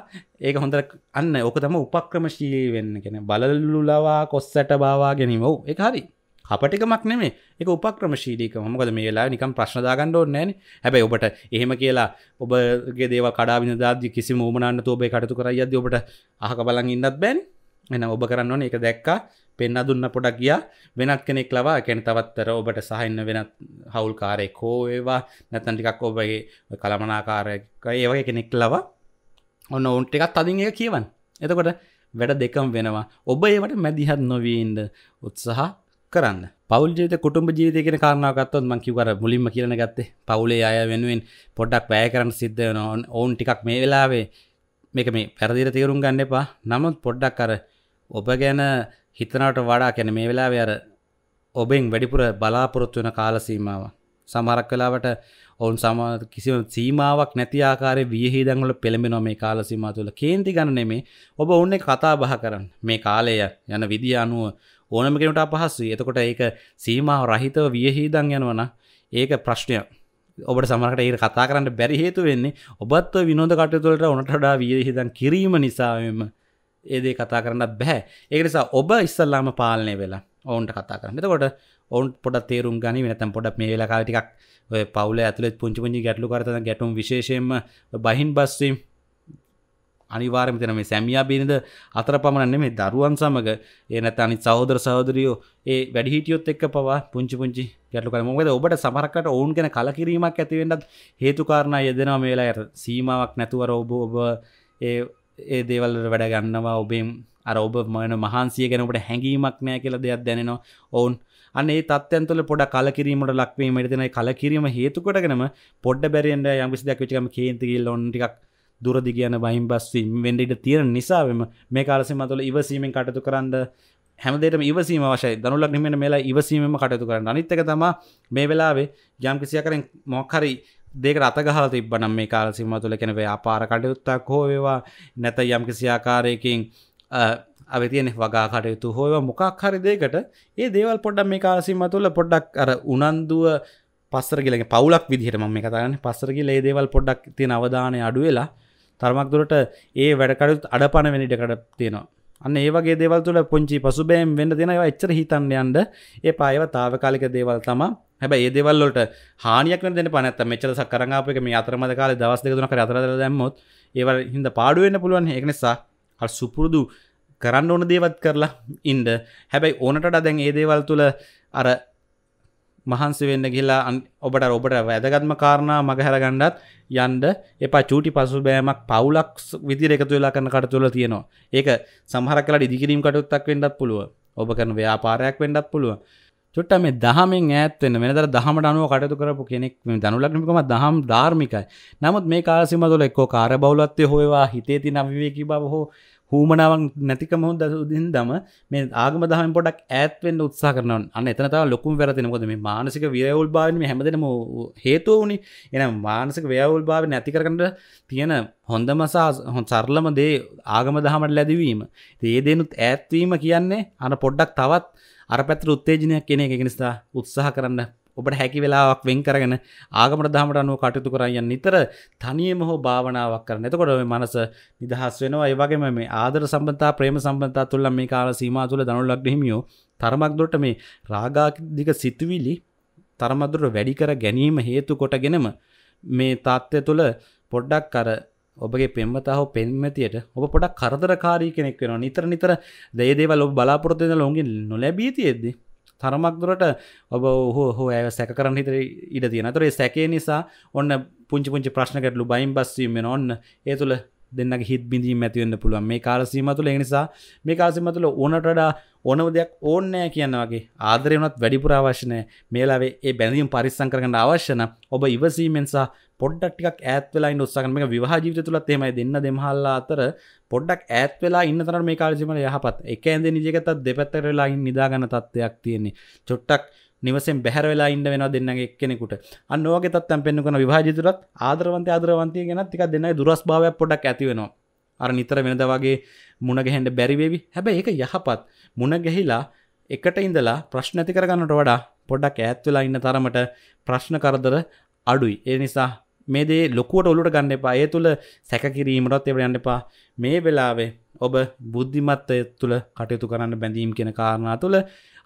ඒක හොඳර අන්න ඕක තම උපක්‍රමශී වෙන්න කෙන බලල්ලුලවා කොස්සට බාවා ගැනීම ඔව් එක හරි කපටිකමක් නෙමේ එක උපක්‍රමශීලීක මොකද මේ වෙලාවේ නිකන් ප්‍රශ්න දාගන්න ඕනේ නැහනේ. හැබැයි ඔබට එහෙම කියලා ඔබගේ දේවල් කඩා විඳ දාද්දි කිසිම උමනාවක් නැතුව ඔබේ කටයුතු කරයි යද්දි ඔබට අහක බලන් ඉන්නත් බෑනේ. එහෙනම් ඔබ කරන්න ඕනේ ඒක දැක්කා පෙන්න දුන්න පොඩක් ගියා වෙනත් කෙනෙක් ලවා කැන තවත්තර ඔබට සහන්න වෙනත් හවුල් කාරයෙක් හෝ ඒවා නැතන් ටිකක් ඔබගේ කළමනාකාරයක ඒවගේ කෙනෙක් ලවා ඔන්න ඔවුන්ට එකත් අදින් එක කියවන් එතකොට වැඩ දෙකම් වෙනවා ඔබ ඒවට මැදිහත් නොවීන්ද උත්සාහ කරන්න පවල් ජීත කුටුම් ජීතකෙන කාරනාවගත්තොත් මංකිවර මුලින්ම කියන ගත්තේ පවුලේ අය වෙනුවෙන් පොඩ්ඩක් වැය කරන්න සිද්ධ වෙන ඔවුන් ටිකක් මේ වෙලාවේ මේක මේ පැරදිර තේරුම් ගන්න එපා නමුත් පොඩ්ඩක් අර ඔබ ගැන හිතනට වඩා කැන මේ වෙලාවේ අර ඔබෙන් වැඩිපුර බලාපොරොත්තු වෙන කාලසීමාව සමහරක් වෙලාවට ඔවුන් සම කිසිම සීමාවක් නැති ආකාරය වියහිදංවල පෙළඹෙනවා මේ කාල සීමා තුළ කේන්ති ගන්න නෙමේ ඔබ ඔන්න කතා බහ කරන්න මේ කාලය යන විදි අනුව ඕනම කෙනට අපහස්සුයි එතකොට ඒක සීමාව රහිතව වියහිදන් යනවන ඒක ප්‍රශ්නය ඔබට සමරට ඒ කතා කරන්න බැරි හේතු වෙන්නේ ඔබත් විනෝද කටයුතුලට ඔනටඩා වියහිදන් කිරීම නිසාම ඒදේ කතා කරන්න බැහැ ඒනිසා ඔබ ඉස්සල්ලාම පාලනය වෙලා ඔවුන්ට කතා කරන්න එතකොට ඔවන් පොඩ තේරුම් ගනි වෙනතම් පොඩ මේ වෙලා කාලටිකක් පවල ඇතුලෙත් පුංචි පුංචි ගැටලු කරතන ගැටුම් විශේෂයෙන්ම බහින් බස්වීම් අනිවාර්ම තන මේ සැමියා බිරිඳ අතර පමණන්නේ මේ දරුවන් සමඟ ඒ නැත අනි සහෝදර සහෝදරියෝ ඒ වැඩිහිටියොත් එක්ක පවා පුංචි පුංචි ගැටලු කර මොකද ඔබට සමහරකට ඔවුන් ගැන කලකිරීමක් ඇතිවෙන්නත් හේතුකාරණා යෙදෙනවා මේලා යට සීමාවක් නැතුවර ඔබ ඔබ ඒ ඒ දේවල්ලට වැඩ ගන්නවා ඔබෙන් අර ඔබ මන මහන්සිය ගැනට හැඟීමක් නෑ කියල දෙයක් දැනෙනවා ඔවුන් අනේ තත්යන්තුල පොඩ කලකිරීමට ලක්වීම මටතනයි කලකිරීම හේතුකොටගෙනම පොඩ්ඩ බැරිෙන්ට යම්ිසි දක්විචකම කේන්තිගේ ලොන්ටික් දුරදි කියන බහිම් බස්වීම වෙන්ඩට තියෙන නිසාවම මේ කාලසි මතුල ඉවසීමෙන් කටතු කරන්න හැමදේට ඉවසීම වශය දනුලක් නිමෙන මේලා ඉවසීම කටතු කරන්න අනිත්තක තම මේ වෙලාවේ යම්කිසිය කරෙන් මොක්හරි දෙක රතගහල තිබ්බනම් මේ කාලසිම තුළ කෙනව ආපාර කටයුත්තක් හෝවේවා නැත යම්කිසියාකාරයකින් අවිතියෙන වගා කටයුතු හෝව මොකක් හරි දෙකට ඒ දේවල් පොඩ්ඩක් මේ කාලසිම තුළ පොඩ්ඩක් අර උනන්දුව පස්සරගලගේ පවුලක් විදිහට ම මේ කතාන්න පස්සරගි ලේ දේවල් පොඩ්ඩක් තින අවධානය අඩුවෙලා තර්මක්දුරට ඒ වැඩකරුත් අඩපන වෙනිටකට තියෙනවා අන්න ඒ වගේ දේවල් තුළ පුංචි පසුබෑම් වෙන්න දෙනවා එච්චර හිතන්න යන්න ඒ පායව తాවකාලික දේවල් තමයි හැබැයි ඒ දේවල් වලට හානියක් වෙන්න දෙන්න පණ නැත්තම් මෙච්චර සක් කරන් ආපු එක මේ අතරමැද කාලේ දවස් දෙක තුනක් හරි අතරමැද දැම්මොත් ඒවල් හින්දා පාඩු වෙන්න පුළුවන් ඒක නිසා අර සුපුරුදු කරන්න ඕන දේවත් කරලා ඉන්න හැබැයි ඕනට දැන් ඒ දේවල් තුළ අර මහන්සි වෙන්න කියලා ඔබට ඔබට වැදගත්ම කාරණා මගහැරගණ්ඩත් යන්ඩ එපා චූටි පසු බෑමක් පවුලක් විදිර එකතු වෙලා කන්න කට තුළ තියෙනවා ඒක සහර කලා ඉදිකිරීම් කටුත්තක් වෙන්නත් පුළුව ඔබ කරන ව්‍යාපාරයක් වෙන්නත් පුළුව චුට්ට මේ දහමෙන් ඇත්වෙන වෙනදර දහමට අනුව කටතු කරපු කෙනෙක් දනුලක්නිකම දහම් ධාර්මිකයි නමුත් මේ කාසිමතුල එක්කෝ කාර බවලත්වය හොවා හිතේ ති නවිවේකි බව හෝ හූමනාවන් නැතිකම දසුදින් දම මේ ආගම දහම පොඩක් ඇත්වෙන් උත්සා කරනව අන්න එතනතාව ලොකුම් වැරතිනකොද මේ මානසික වයවුල් භාවම හැමදනම හේතුව වුණි එන මානසික ව්‍යවුල් භාව නැති කරකට තියෙන හොඳමසා හො සරලම දේ ආගම දහමට ලැදවීම ඒ දෙනුත් ඇත්වීම කියන්නේ අන පොඩ්ඩක් තවත් අර පැත්‍ර උත්තේජනයක් කෙනෙ එක නිස්ථා උත්සාහ කරන්න ඔබට හැකි වෙලාවක් වෙන් කරගෙන ආගමට දහමට අනුව කටයුතු කරයන් නිතර තනියම හෝ භාවනාවක් කරන එතකොට මනස නිදහස් වෙනවා ඒවගේම මේ ආදර සම්බතා ප්‍රේම සම්බතා තුල්ල මේ කාල සීම තුළ දනුල්ලක් හිමියෝ තරමක් දොට මේ රාගාදික සිතුවිලි තරමදුරට වැඩි කර ගැනීම හේතු කොටගෙනම මේ තාත්ත්වය තුළ පොඩ්ඩක් කර ඔබගේ පෙම්මතා හෝ පෙන්මැතියට ඔබ පොඩක් කරදරකාරී කෙනෙක් වෙනවා නිතර නිතර දේදේවල් ඔබ බලාපොරොත්තු වෙන ලොංගින් නොලැබී තියෙද්දී තරමක්දුරට ඔබ හෝ හෝ ඇ සැක කරන්න හිතර ඉඩ තියෙන තුරේ සැකේ නිසා ඔන්න පුංචි පුංචි ප්‍රශ්නකටලු බයිම් බස්වීමෙන ඔන්න ඒ තුළ දෙන්න හිත් බිඳීම ඇතිවන්න පුළුවන් මේ කාලසීම තුළ එනිසා මේ කාසිම තුළ ඕනටඩා ඕනව දෙයක් ඕන්නෑ කියන්නවගේ ආදරයනත් වැඩිපුර අවශ්‍යනය මේලාවේ ඒ බැඳීම් පරිස්සං කරගන්න අවශ්‍යන ඔබ ඉවසීමෙන්සා පොඩ්ඩක්ටික් ඇත්වෙලයි උත්සාකන මේ විවාජීවිත තුළ තෙමයි දෙන්න දෙමහල්ලා අතර පොඩ්ඩක් ඇත්වෙලා ඉන්න තර මේ කාලසිමට යහපත් එක ඇද නිජකතත් දෙපැත්තරලායින් නිදාගන තත්ත්වයක් තියෙන්නේ චොට්ටක් නිවසෙන් බැහැර වෙලා ඉන්න වෙනවා දෙන්නගේ එක්කෙනෙකුට අන්න ඔයගේ තත්ත්වයන් පෙන්වන විභාජිතුලත් ආදරවන්තය ආදරවන්තිය ගැන ටිකක් දෙන්නගේ දුරස් භාවයක් පොඩ්ඩක් ඇති වෙනවා අර නිතර වෙනද වගේ මුණ ගැහෙන්න බැරි වෙවි හැබැයි ඒක යහපත් මුණ ගැහිලා එකට ඉඳලා ප්‍රශ්න ඇති කරගන්නට වඩා පොඩ්ඩක් ඈත් වෙලා ඉන්න තරමට ප්‍රශ්න කරදර අඩුයි ඒ නිසා මේදේ ලොකුවට ඔලුට ගන්න එපා ඒ තුළ සැකකිරීමටත් එවට යන්න එපා මේ වෙලාවේ ඔබ බුද්ධිමත්ය තුළ කටයුතු කරන්න බැඳීම් කියෙන කාරණා තුළ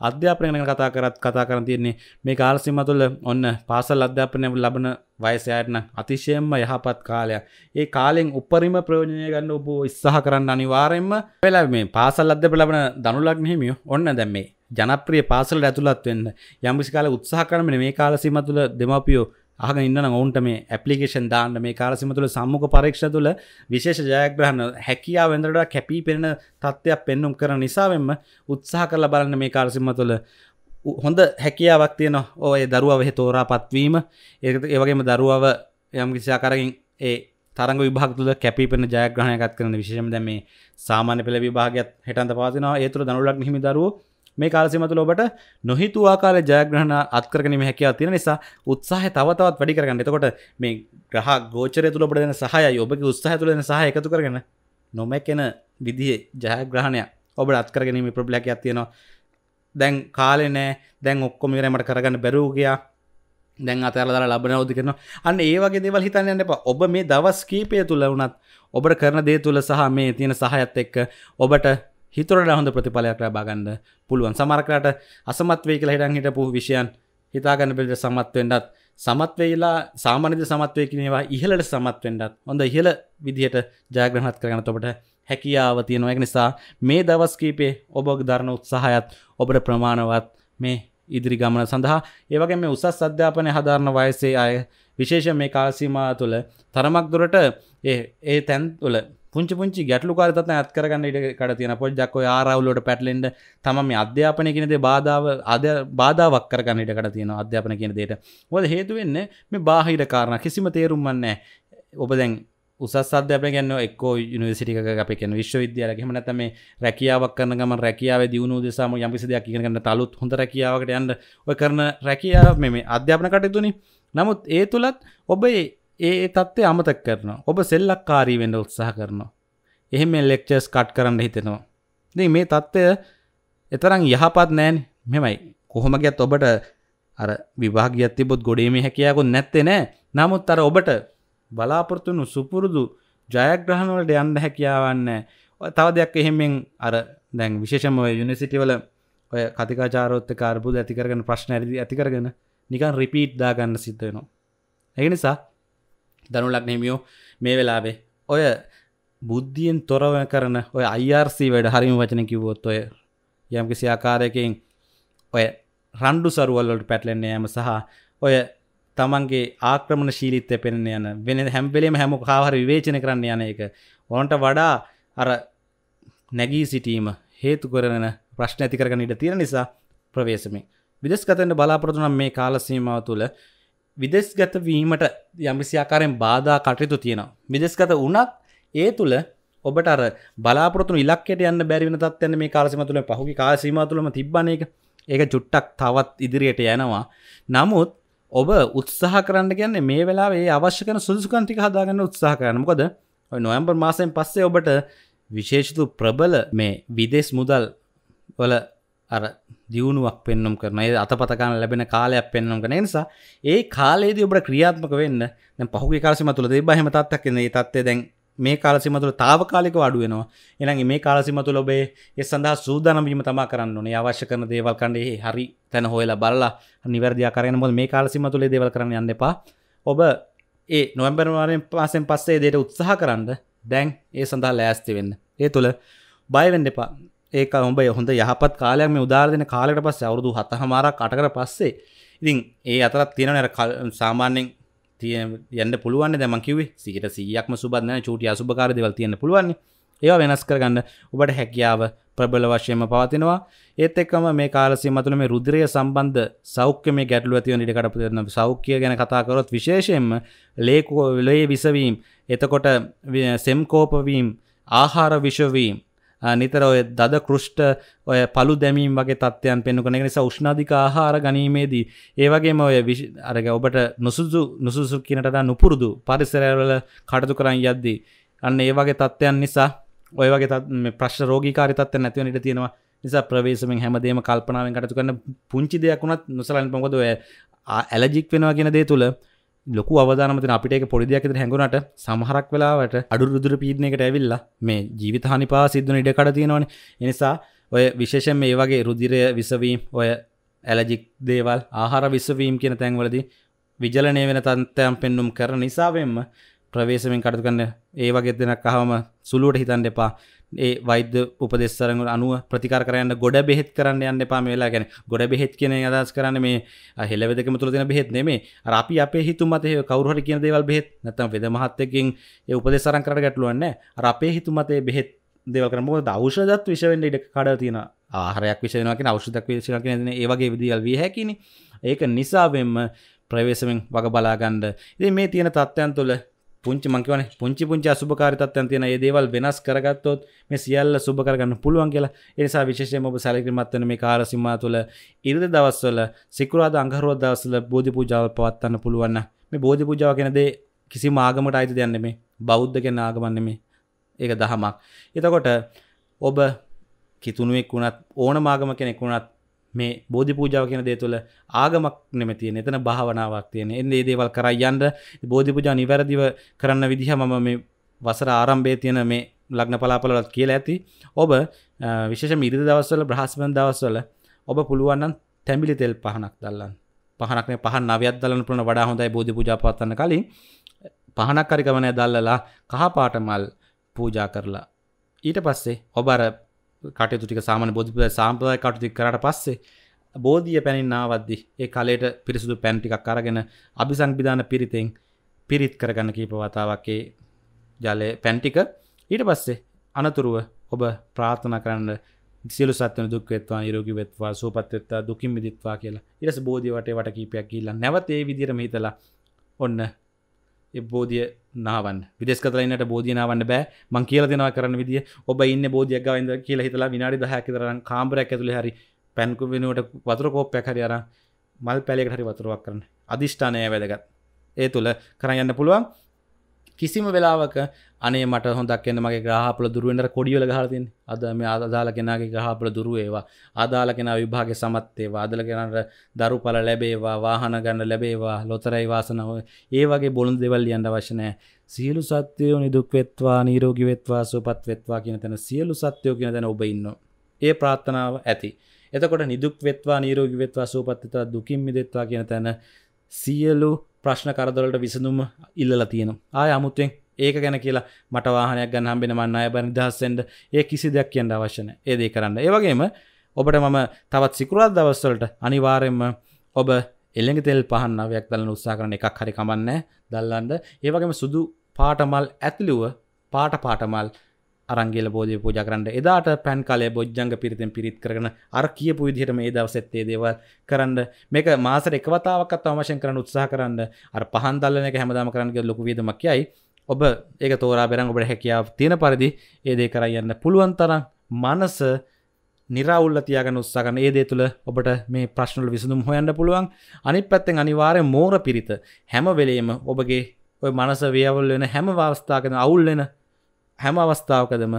අධ්‍යාපනයන කතා කරත් කතා කර තියන්නේ මේ කාලසිම තුළ ඔන්න පාසල් අධ්‍යාපනය ලබන වයසයටන අතිශයෙන්ම යහපත් කාලය ඒ කාලෙෙන් උපරිම ප්‍රයෝජනය ගන්න ඔබ ඉස්සාහ කරන්න අනිවාරෙන්ම වෙලා මේ පාසල් අධ්‍යප ලබන දනුලක්නෙහිමිය ඔන්න දැම්මේ ජනප්‍රිය පාසල් ඇතුළත් වෙන්න යම්ිසි කාල උත්සාහ කරමන මේ කාලසිම තුළ දෙමපියෝ අහග ඉන්න ඔවන්ට මේ ඇපලිකේෂන් දාන්න මේ කාරසිම තුළ සම්මුඛ පරීක්ෂ තුළ විශේෂ ජයග්‍රහණ හැකියාව වෙන්දරට කැපී පෙනෙන තත්ත්වයක් පෙන්නුම් කර නිසාවෙන්ම උත්සාහ කරලා බලන්න මේ කාරසිම තුළ හොඳ හැකියාවක් තියෙන ඔය දරුවව එහෙ තෝරා පත්වීම ඒවගේම දරුවව යම් කිසිාකරකින් ඒ තරග විභාග තුළ කැපිපෙන ජයග්‍රහණයකත් කරන විශෂම දැ මේ සාමාන්‍ය පෙළ විභාගත් හටන්ත පාතිනවා ඒතුර දනුලක් හිමි දරුවෝ මේ කාලසිමතුල ඔබට නොහිතු ආකාර ජයග්‍රහණ අත්කරගනීම හැකියාව තියෙන නිසා උත්සාහය තව තවත් වැඩි කරගන්න. එතකොට මේ ග්‍රහ ගෝචරය තුල ඔබට දෙන සහායය ඔබගේ උත්සාහය තුල දෙන සහාය එකතු කරගෙන නොමැකෙන විදිහේ ජයග්‍රහණයක් ඔබට අත්කරගැනීමේ ප්‍රබලකයක් තියෙනවා. දැන් කාලේ නෑ. දැන් ඔක්කොම ඉවරයි මට කරගන්න බැරුව ගියා. දැන් අතෑරලා දාලා ලබනවද කරනවා. අන්න ඒ වගේ දේවල් හිතන්න යන්න එපා. ඔබ මේ දවස් කීපය තුල වුණත් ඔබට කරන දේ තුල සහ මේ තියෙන සහයත් එක්ක ඔබට හිතරට හොඳ ප්‍රතිඵලයක් ලබාගන්න පුළුවන් සමරකට අසමත්වේ කියලා හිටන් හිටපු විෂයන් හිතාගන්න පිට සමත්වෙන්ඩත් සමත්වෙලා සාමානද සමත්වයකිනවා ඉහලට සමත්වෙන්ඩත් හොඳ ඉහල විදිහට ජයග්‍රහත් කරගන්න තොබට හැකියාව තියෙනවා එක නිසා මේ දවස්කීපේ ඔබ ධරණ උත්සාහයත් ඔබට ප්‍රමාණවත් මේ ඉදිරි ගමන සඳහා ඒවගේ මේ උසස් අධ්‍යාපනය හදාරණ වයසේ අය විශේෂ මේ කාල්සීමා තුළ තරමක් දුරට ඒ තැන් තුළ පුංචි පුංචි ගැටලු කාරතත් ඇත් කරගන්න ඉඩකට තියෙන පොඩ්ඩක් ඔය ආරවුලට පැටලෙන්ට තම මේ අධ්‍යාපනය කියන දේ බාධාව අද බාධාවක් කරගන්න ඉඩකට තියෙන අධ්‍යාපන කියන දේට ඔද හේතු වෙන්න මේ බාහිර කාරණ කිසිම තේරුම්මන්නේ ඔබ දැන් උසස් අධ්‍යාපන ගන්න එක්ක යුනිවර්සිටි එකක අපේ කියන විශ්වවිද්‍යාලයක එහෙම නැත්නම් මේ රැකියාවක් කරන ගමන් රැකියාවේ දියුණුව දෙසාම යම්කිසි දෙයක් ඉගෙන ගන්න තලුත් හොඳ රැකියාවකට යන්න ඔය කරන රැකියාව මේ අධ්‍යාපන කටයුතුනේ නමුත් ඒ තුලත් ඔබේ ඒ තත්ත්වය අමතක් කරනවා ඔබ සෙල්ලක් කාරී වෙන්න උත්සාහ කරනවා එහෙම මේ ලෙක්චර්ස් කට් කරන්න හිතෙනවා ඉතින් මේ தත්ත්වය එතරම් යහපත් නෑනේ මෙමයි කොහොම ගියත් ඔබට අර විභාගයක් තිබොත් ගොඩීමේ හැකියාවකුත් නැත්තේ නෑ නමුත් අර ඔබට බලාපොරොත්තුණු සුපුරුදු ජයග්‍රහණ වලට යන්න හැකියාවක් නෑ තව දෙයක් එහෙමෙන් අර දැන් විශේෂම ඔය යුනිවර්සිටි වල ඔය කතිකාචාරොත් එක්ක අර්බුද ඇති කරගෙන ප්‍රශ්න ඇති කරගෙන නිකන් රිපීට් දාගන්න සිද්ධ වෙනවා ඒ නිසා දනුලක් නෙමියෝ මේ වෙලාබේ ඔය බුද්ධියෙන් තොරව කරන ඔය අයිRC වැඩ හරිම වචන කිව්වොත් ඔය යම්කිසි ආකාරයකින් ඔය රණ්ඩු සරුවල්ලට පැටලෙන්න යෑම සහ ඔය තමන්ගේ ආක්‍රමණ ශීලිත්ය පෙනෙන යන වෙන හැම්පෙලීම හැම කාහර විවේචන කරන්න යන එක ඕනට වඩා අර නැගී සිටීම හේතු කරන ප්‍රශ්න ඇතිකරගනිට තියෙන නිසා ප්‍රවේශමේ විදස්කතෙන්ට බලාපොරතුනම් මේ කාලසීමාව තුළ විදෙස්ගත වීමට යම්ිසියාකාරයෙන් බාධා කටයුතු තියෙනවා. විදෙස්ගත වනත් ඒ තුළ ඔබට අර බලාපොරතු ඉලක්කට යන්න බැරිවෙන තත්යන්න මේ කාලසිම තුළ පහුි කාසීම තුළම තිබ්බන එක ඒක චුට්ටක් තවත් ඉදිරියට යනවා. නමුත් ඔබ උත්සාහ කරන්න ගැන්නේ මේ වෙලාවේ අවශ්‍යකන සුදුසුකන්ටික හදාගන්න උත්සාහ කරනකොද නොයම්බර් මාසයෙන් පස්සේ ඔබට විශේෂතු ප්‍රබල මේ විදෙස් මුදල් වල අර දියුණුවක් පෙන්නුම් කරන ඒ අතපතකාන ලැබෙන කාලයක් පෙන්නුම් කරන නිසා ඒ කාලයේදී ඔබට ක්‍රියාත්මක වෙන්න දැන් පහුගිය කාලසීම තුළ තිබ්බ හැම තත්ත්වයක් ඉන්නේ මේ තත්ත්වය දැන් මේ කාලසීම තුළ తాවකාලිකව අඩු වෙනවා එහෙනම් මේ කාලසීම තුළ ඔබේ ඒ සඳහා සූදානම් වීම තමයි කරන්න ඕනේ අවශ්‍ය කරන දේවල් කණ්ඩේ හරි තැන හොයලා බලලා නිවැරදි ආකාරයෙන් මොකද මේ කාලසීම තුළ ඒ දේවල් කරන්න යන්න එපා ඔබ ඒ නොවැම්බර් මාසයෙන් පස්සේ පස්සේ ඒ දේට උත්සාහ කරන්න දැන් ඒ සඳහා ලෑස්ති වෙන්න ඒ තුළ බය වෙන්න එපා ඒක උඹ හොඳ යහපත් කාලයක් මේ උදාරදින කාලට පස්සේ අවුරුදු හතහමාරක් කටකර පස්සේ ඉතින් ඒ අතරත් තියෙන නර සාමාන්‍යෙන් තිය යන්න පුළුවන් දැම කිවේ සිට සියක්ම සුබදන චුටිය අසුභකාර දෙවල් තියන්න පුළුවන් ඒවා වෙනස් කරගන්න ඔබට හැකියාව ප්‍රබල වශයම පවතිනවා ඒත් එක්කම මේ කාලසි මතුළ මේ රුදරය සම්බන්ධ සෞඛ්‍ය මේ ගැටලුව ඇතිව නිඩකටපු දෙරන සෞඛ්‍යය ගැන කතාකරොත් විශේෂයෙන්ම ලේකෝ විලයේ විසවීම් එතකොට සෙම්කෝපවීම් ආහාර විශවීම් නිතර ඔය දද කෘෂ්ට ඔය පළු දැමීම් වගේ තත්වයන් පෙන්න්නු කන නිසා උෂ්ණධික ආහාර ගනීමේදී ඒවගේම ඔය අරග ඔබට නුසුදු නුසුසු කියනට නුපුරුදු පරිසරවල කටතු කරන්න යද්දී අන්න ඒවගේ තත්ත්වයන් නිසා ඔය වගේ ප්‍රශ් රෝගිකාරි තත්ව නැතිවනට තියෙනවා නිසා ප්‍රවේශමෙන් හැමදේම කල්පනාවෙන් කටතු කරන්න පුංචි දෙයක් වුණත් නොසලන් පොකොද ඇලජික් වෙනවා කියෙන දේ තුළ ලොකු අවදානමති අපිට පොඩිදයක් හැඟුණට සමහරක් වෙලාවට අඩු රුදුර පීඩනයකට ඇවිල්ලා මේ ජීවිතහනි පා සිද්ධන ඉඩකඩ තියෙනවන එනිසා ඔය විශේෂෙන් මේ වගේ රුදිරය විසවීම් ඔය ඇලජික් දේවල් ආහාර විස්වීම් කියන තැන්වලදි විජලනය වෙන තන්තයම් පෙන්නුම් කර නිසාවෙන්ම ප්‍රවේශමෙන් කටතුගන්න ඒ වගේ දෙනක් අහම සුළුවට හිතන් එපා ඒ වෛද්‍ය උපදෙස්සරඟ අනුව ප්‍රතිකාර කරන්න ගොඩ බෙහෙත් කරන්න යන්න එපා මේලා ගැන ගොඩ බෙහෙත් කියන අදස් කරන්න මේ හෙලවෙදක තුළ තින බෙත් නෙමේ අපි අපේ හිතුමත කවරුහට කියන දේවල් බෙත් නැතම් වෙද මහත්තකින් ඒ උපදෙසරන් කර ගැටලුවන්න අපේ හිතුමතේ බෙහෙත් දෙවල් කරම දෞෂදත් විශවෙන්ට ඉඩ කඩ තියෙන ආහරයක් විශයනක අවෂදක් විශෂක න ඒවගේ විදිියල් විය හැකිනි ඒක නිසාවෙන්ම ප්‍රවේශමෙන් වග බලාගන්ඩ ඉ මේ තියෙන තත්ත්වයන් තුළ පුංචි මංකිවන පුංචි පුංචි අසුභකාරිතත්යන් තියෙන ඒ දේවල් වෙනස් කරගත්තොත් මේ සියල්ල සුබ කරගන්න පුළුවන් කියලා එනිසා විශේෂයෙන් ඔබ සැලකිලිමත් වෙන මේ කාල සීමා තුළ ඉරිද දවස්වල සිකුරාදා අඟහරුවාදා දවස්වල බෝධි පූජාව පවත්වන්න පුළුවන් මේ බෝධි පූජාව කියන දේ කිසිම ආගමට අයිති දෙයක් නෙමෙයි බෞද්ධ කියන ආගමක් නෙමෙයි ඒක දහමක් එතකොට ඔබ කිතුණුවෙක් වුණත් ඕන මාගම කෙනෙක් වුණත් මේ බෝධි පූජාව කියන දේ තුළ ආගමක් නෙමතිය එතන භාවනාවක් තියෙන එන්න ඒ දේවල් කර යන්ට බෝධි පූජා නිවැරදිව කරන්න විදිහ මම මේ වසර ආරම්භය තියෙන මේ ලග්න පලාපලත් කියලා ඇති ඔබ විශේෂ මිරිද දවස්වල බ්‍රහස්පන් දවස්වල ඔබ පුළුවන්න්න තැමිලි තෙල් පහනක් දල්ලන්න පහනක්න පහ නවයක් දලන පුළන වඩා හොඳයි බෝධි පූජාපත්තන්න කලින් පහනක් කරිකමනය දල්ලලා කහපාටමල් පූජා කරලා ඊට පස්සේ ඔබර කටයුතු ටික සාමන බෝධි සාම්ප්‍රදාය කටුති කරට පස්සේ බෝධිය පැනින්නාවද්දි ඒ කලේට පිරිසිදු පැන්ටිකක් අරගෙන අභි සංවිධාන පිරිතෙන් පිරිත් කරගන්න කීප වතාවක්කේ ජලය පැන්ටික ඊට පස්සේ අනතුරුව ඔබ ප්‍රාථන කරන්න සිලු සත්න දුක්වෙත්වා රෝගි වෙත්වා සූපත්වෙත්වා දුකින් විදිත්වා කියලා ඉරස බෝධිවට වට කීපයක් කියලා නැවතේ විදිර හිතලා ඔන්න බෝධිය නාවන් විදෙස් කතලන්නට බෝධියනාවන්න බෑ මං කියල දෙෙනවා කරන විදිිය ඔබ ඉන්න බෝධියක් ගවන්ද කියලා හිතලා විනාඩි දහැකිතරන් කාම්රයක් ඇතුළ හරි පැන්කු වෙනුවට වතුර කෝප්පයක් හරිර මල් පැලෙක් හරි වතුරුවක් කරන අධිෂ්ඨානය වැදගත් ඒ තුළ කරයන්න පුළුවන් කිසිම වෙලාවක අනේ මට හොදක් එන්න මගේ ග්‍රහපල දුරුවෙන්ට කොඩියල හරතින් අද මේ අදාල කෙනගේ ග්‍රහපල දුරුවේවා අදාල කෙන විභාග සමත්තේවා අදල කෙනට දරු පල ලැබේවා වාහන ගන්න ලැබේවා ලොතරයි වාසනව ඒ වගේ බොලුන් දෙවල් යන්න වශනය සියලු සත්‍යයෝ නිදුක්වෙත්වා නීරෝගිවෙත්වා සුපත්වෙත්වා කියන තැන සියලු සත්‍යයෝ කියෙන තැන ඔබඉන්න ඒ ප්‍රාත්ථනාව ඇති එතකොට නිදුක් වෙත්වා නීරෝගිවෙත්වා සූපත්තිතා දුකින් මිදෙත්වා කියන තැන සියලු ප්‍රශ්න කරදොලට විසඳුම ඉල්ල තියෙන ආය අමුත්තෙන් ඒක ගැන කියලා මට වාහනයක් ගන්න හම්බෙන මන්න අය බනි දහස්සෙන්ට ඒ කිසි දෙයක් කියන්න අවශ්‍යන ඒදේ කරන්න ඒවගේම ඔබට මම තවත් සිකුරාත් දවස්වලට අනිවාරෙන්ම ඔබ එළෙඟ තෙල් පහන්නවයක් දලන උත්සා කරන එකක් හරි කමන්න දල්ලන්ඩ ඒවගේම සුදු පාටමල් ඇතිලිව පාට පාටමල් අරංගේල බෝධය පූජ කරන්න එදාට පැන් කාලේ බොජ්ජංග පිරිතෙන් පිරිත් කරන අර කියපු විදිහට මේ දවසෙත්තේ දේවල් කරන්න මේක මාසර එකවතාවක්ත් අවශයෙන් කරන උත්සාහ කරන්න අර පහන් දල්ලන එක හැමදාම කරන්නගේ ලොකු වීදමක් යයි ඔබ ඒක තෝරා බැරං ඔබට හැකියාව තියෙන පරිදි ඒදේ කරයන්න පුළුවන් තරම් මනස නිරවුල්ල තියගෙන උත්සාගන ඒදේ තුළ ඔබට මේ ප්‍රශ්නල විසඳුම් හොයන්න පුළුවන් අනි පැත්තෙන් අනිවාරය මෝර පිරිත හැම වෙලේම ඔබගේ ඔය මනස වියවල් වෙන හැම වාවස්ථාගෙන අවුල් වෙන හැම අවස්ථාවකදම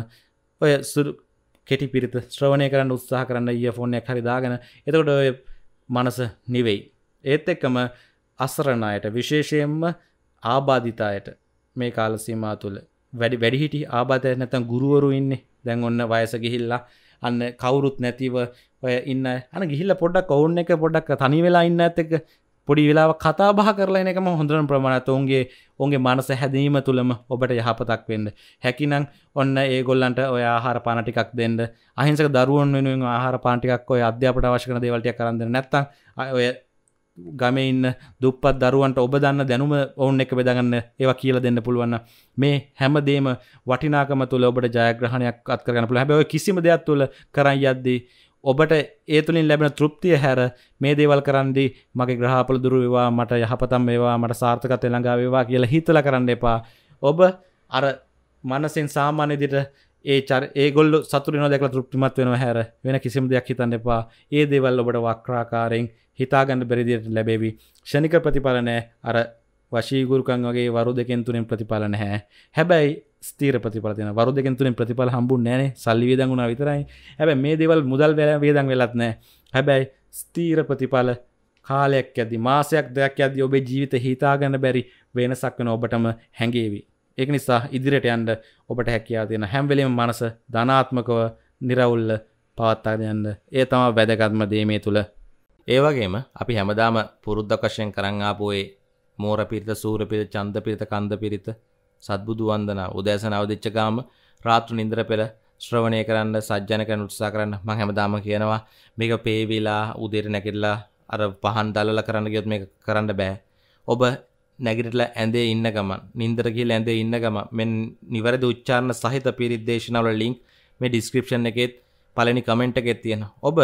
ඔය සුරු කෙටි පිරිත ශ්‍රවණය කරන්න උත්සාහ කරන්න ඒ ෆෝනයක් හරිදාගෙන එතකොට ඔය මනස නිවෙයි. ඒත් එක්කම අසරණයට විශේෂයෙන්ම ආබාධිතායට මේ කාලසීමා තුළ වැඩි වැඩිහිටි ආබාධය නැතන් ගුරුවරු ඉන්නේ දැන් ඔන්න වයස ගිහිල්ලා අන්න කවුරුත් නැතිව ඔය ඉන්න අන ගිහිල්ල පොඩක් ඔවුන් එක පොඩක් තනි වෙලා ඉන්න ඇතක පොඩි වෙලාව කතා බහ කරලා එකම හොඳරන ප්‍රමාණතවන්ගේ ඔන්ගේ මනස හැදීම තුළම ඔබට යහපතක් වෙන්න හැකිනම් ඔන්න ඒගොල්ලන්ට ඔය ආහාර පානටිකක් දෙන්න අහිංසක දරුවන් වෙනුවෙන් ආහාර පාටිකක් ඔය අධ්‍යාපට අවශ්‍යන දේවල්ටය කරන්න නැත්තම් ඔය ගමඉන්න දුප්පත් දරුවන්ට ඔබ දන්න දැනුම ඔවුන් එක බෙදගන්න ඒවා කියල දෙන්න පුළුවන්න මේ හැමදේම වටිනාකම තුළ ඔබට ජයග්‍රහණයක් අත්කරන්න පුළ හැබව කිසිම දෙයක් තුළ කරයි යද්දී ඔබට ඒතුළින් ලැබෙන තෘප්තිය හැර මේ දේවල් කරන්දි මගේ ග්‍රහපල දුරුවවා මට යහපතම් වේවා මට සාර්ථකත ළඟාවවා කියලා හිතල කරන්න එපා ඔබ අර මනසින් සාමාන්‍යදිට ඒ චර ඒගොල්ල සතුරන දෙක තෘප්තිමත් වෙන හැර වෙන කිසිම දෙයක් හිතන්න එපා ඒ දේවල් ඔබට වක්්‍රාකාරයෙන් හිතාගන්න බැරිදියට ලැබේවි ෂණික ප්‍රතිඵලනෑ අර වශීගුරුකන් වගේ වරු දෙකෙන් තුනින් ප්‍රතිඵලන හැ හැබැයි ස්තීර ප්‍රතිපල තින වරු දෙකෙන් තුරින් ප්‍රතිඵල හම්බු නෑන සල්ලි වේදගුණ විතරයි හැබැ මේ දෙවල් මුදල් වෙල වේදන් වෙලත් නෑ හැබැයි ස්තීර ප්‍රතිඵල කාලයක් ඇදි මාසයක් දෙයක් ඇද ඔබේ ජීවිත හිතාගන්න බැරි වෙනසක් වෙන ඔබටම හැඟේවි ඒක නිසා ඉදිරියට යන්ඩ ඔබට හැකයා තියෙන හැම්වලීම මනස ධනාත්මකව නිරවුල්ල පවත්තාගයන්න ඒ තම වැදගත්ම දේමේ තුළ ඒවගේම අපි හැමදාම පුරුද්ධකශයෙන් කරංආපුයේ මෝර පිරිත සූර පිරිත චන්ද පිරිත කන්ද පිරිත සත්බුදු වන්දනා උදෑසන අවදිච්ච ගාම රාත්‍රී නින්දර පෙළ ශ්‍රවණය කරන්න සජ්ජන කරන උත්සාහ කරන්න මම හැමදාම කියනවා මේක පේවිලා උදේට නැගිටලා අර පහන් දලලා කරන්න ගියොත් මේක කරන්න බෑ. ඔබ නැගිටලා ඇඳේ ඉන්න ගමන් නින්දර කියලා ඇඳේ ඉන්න ගමන් මෙන් නිවැරදි උච්චාරණ සහිත පිරිත් දේශනාවල ලින්ක් මේ ඩිස්ක්‍රිප්ෂන් එකේත් පළවෙනි කමෙන්ට් එකේ තියෙනවා. ඔබ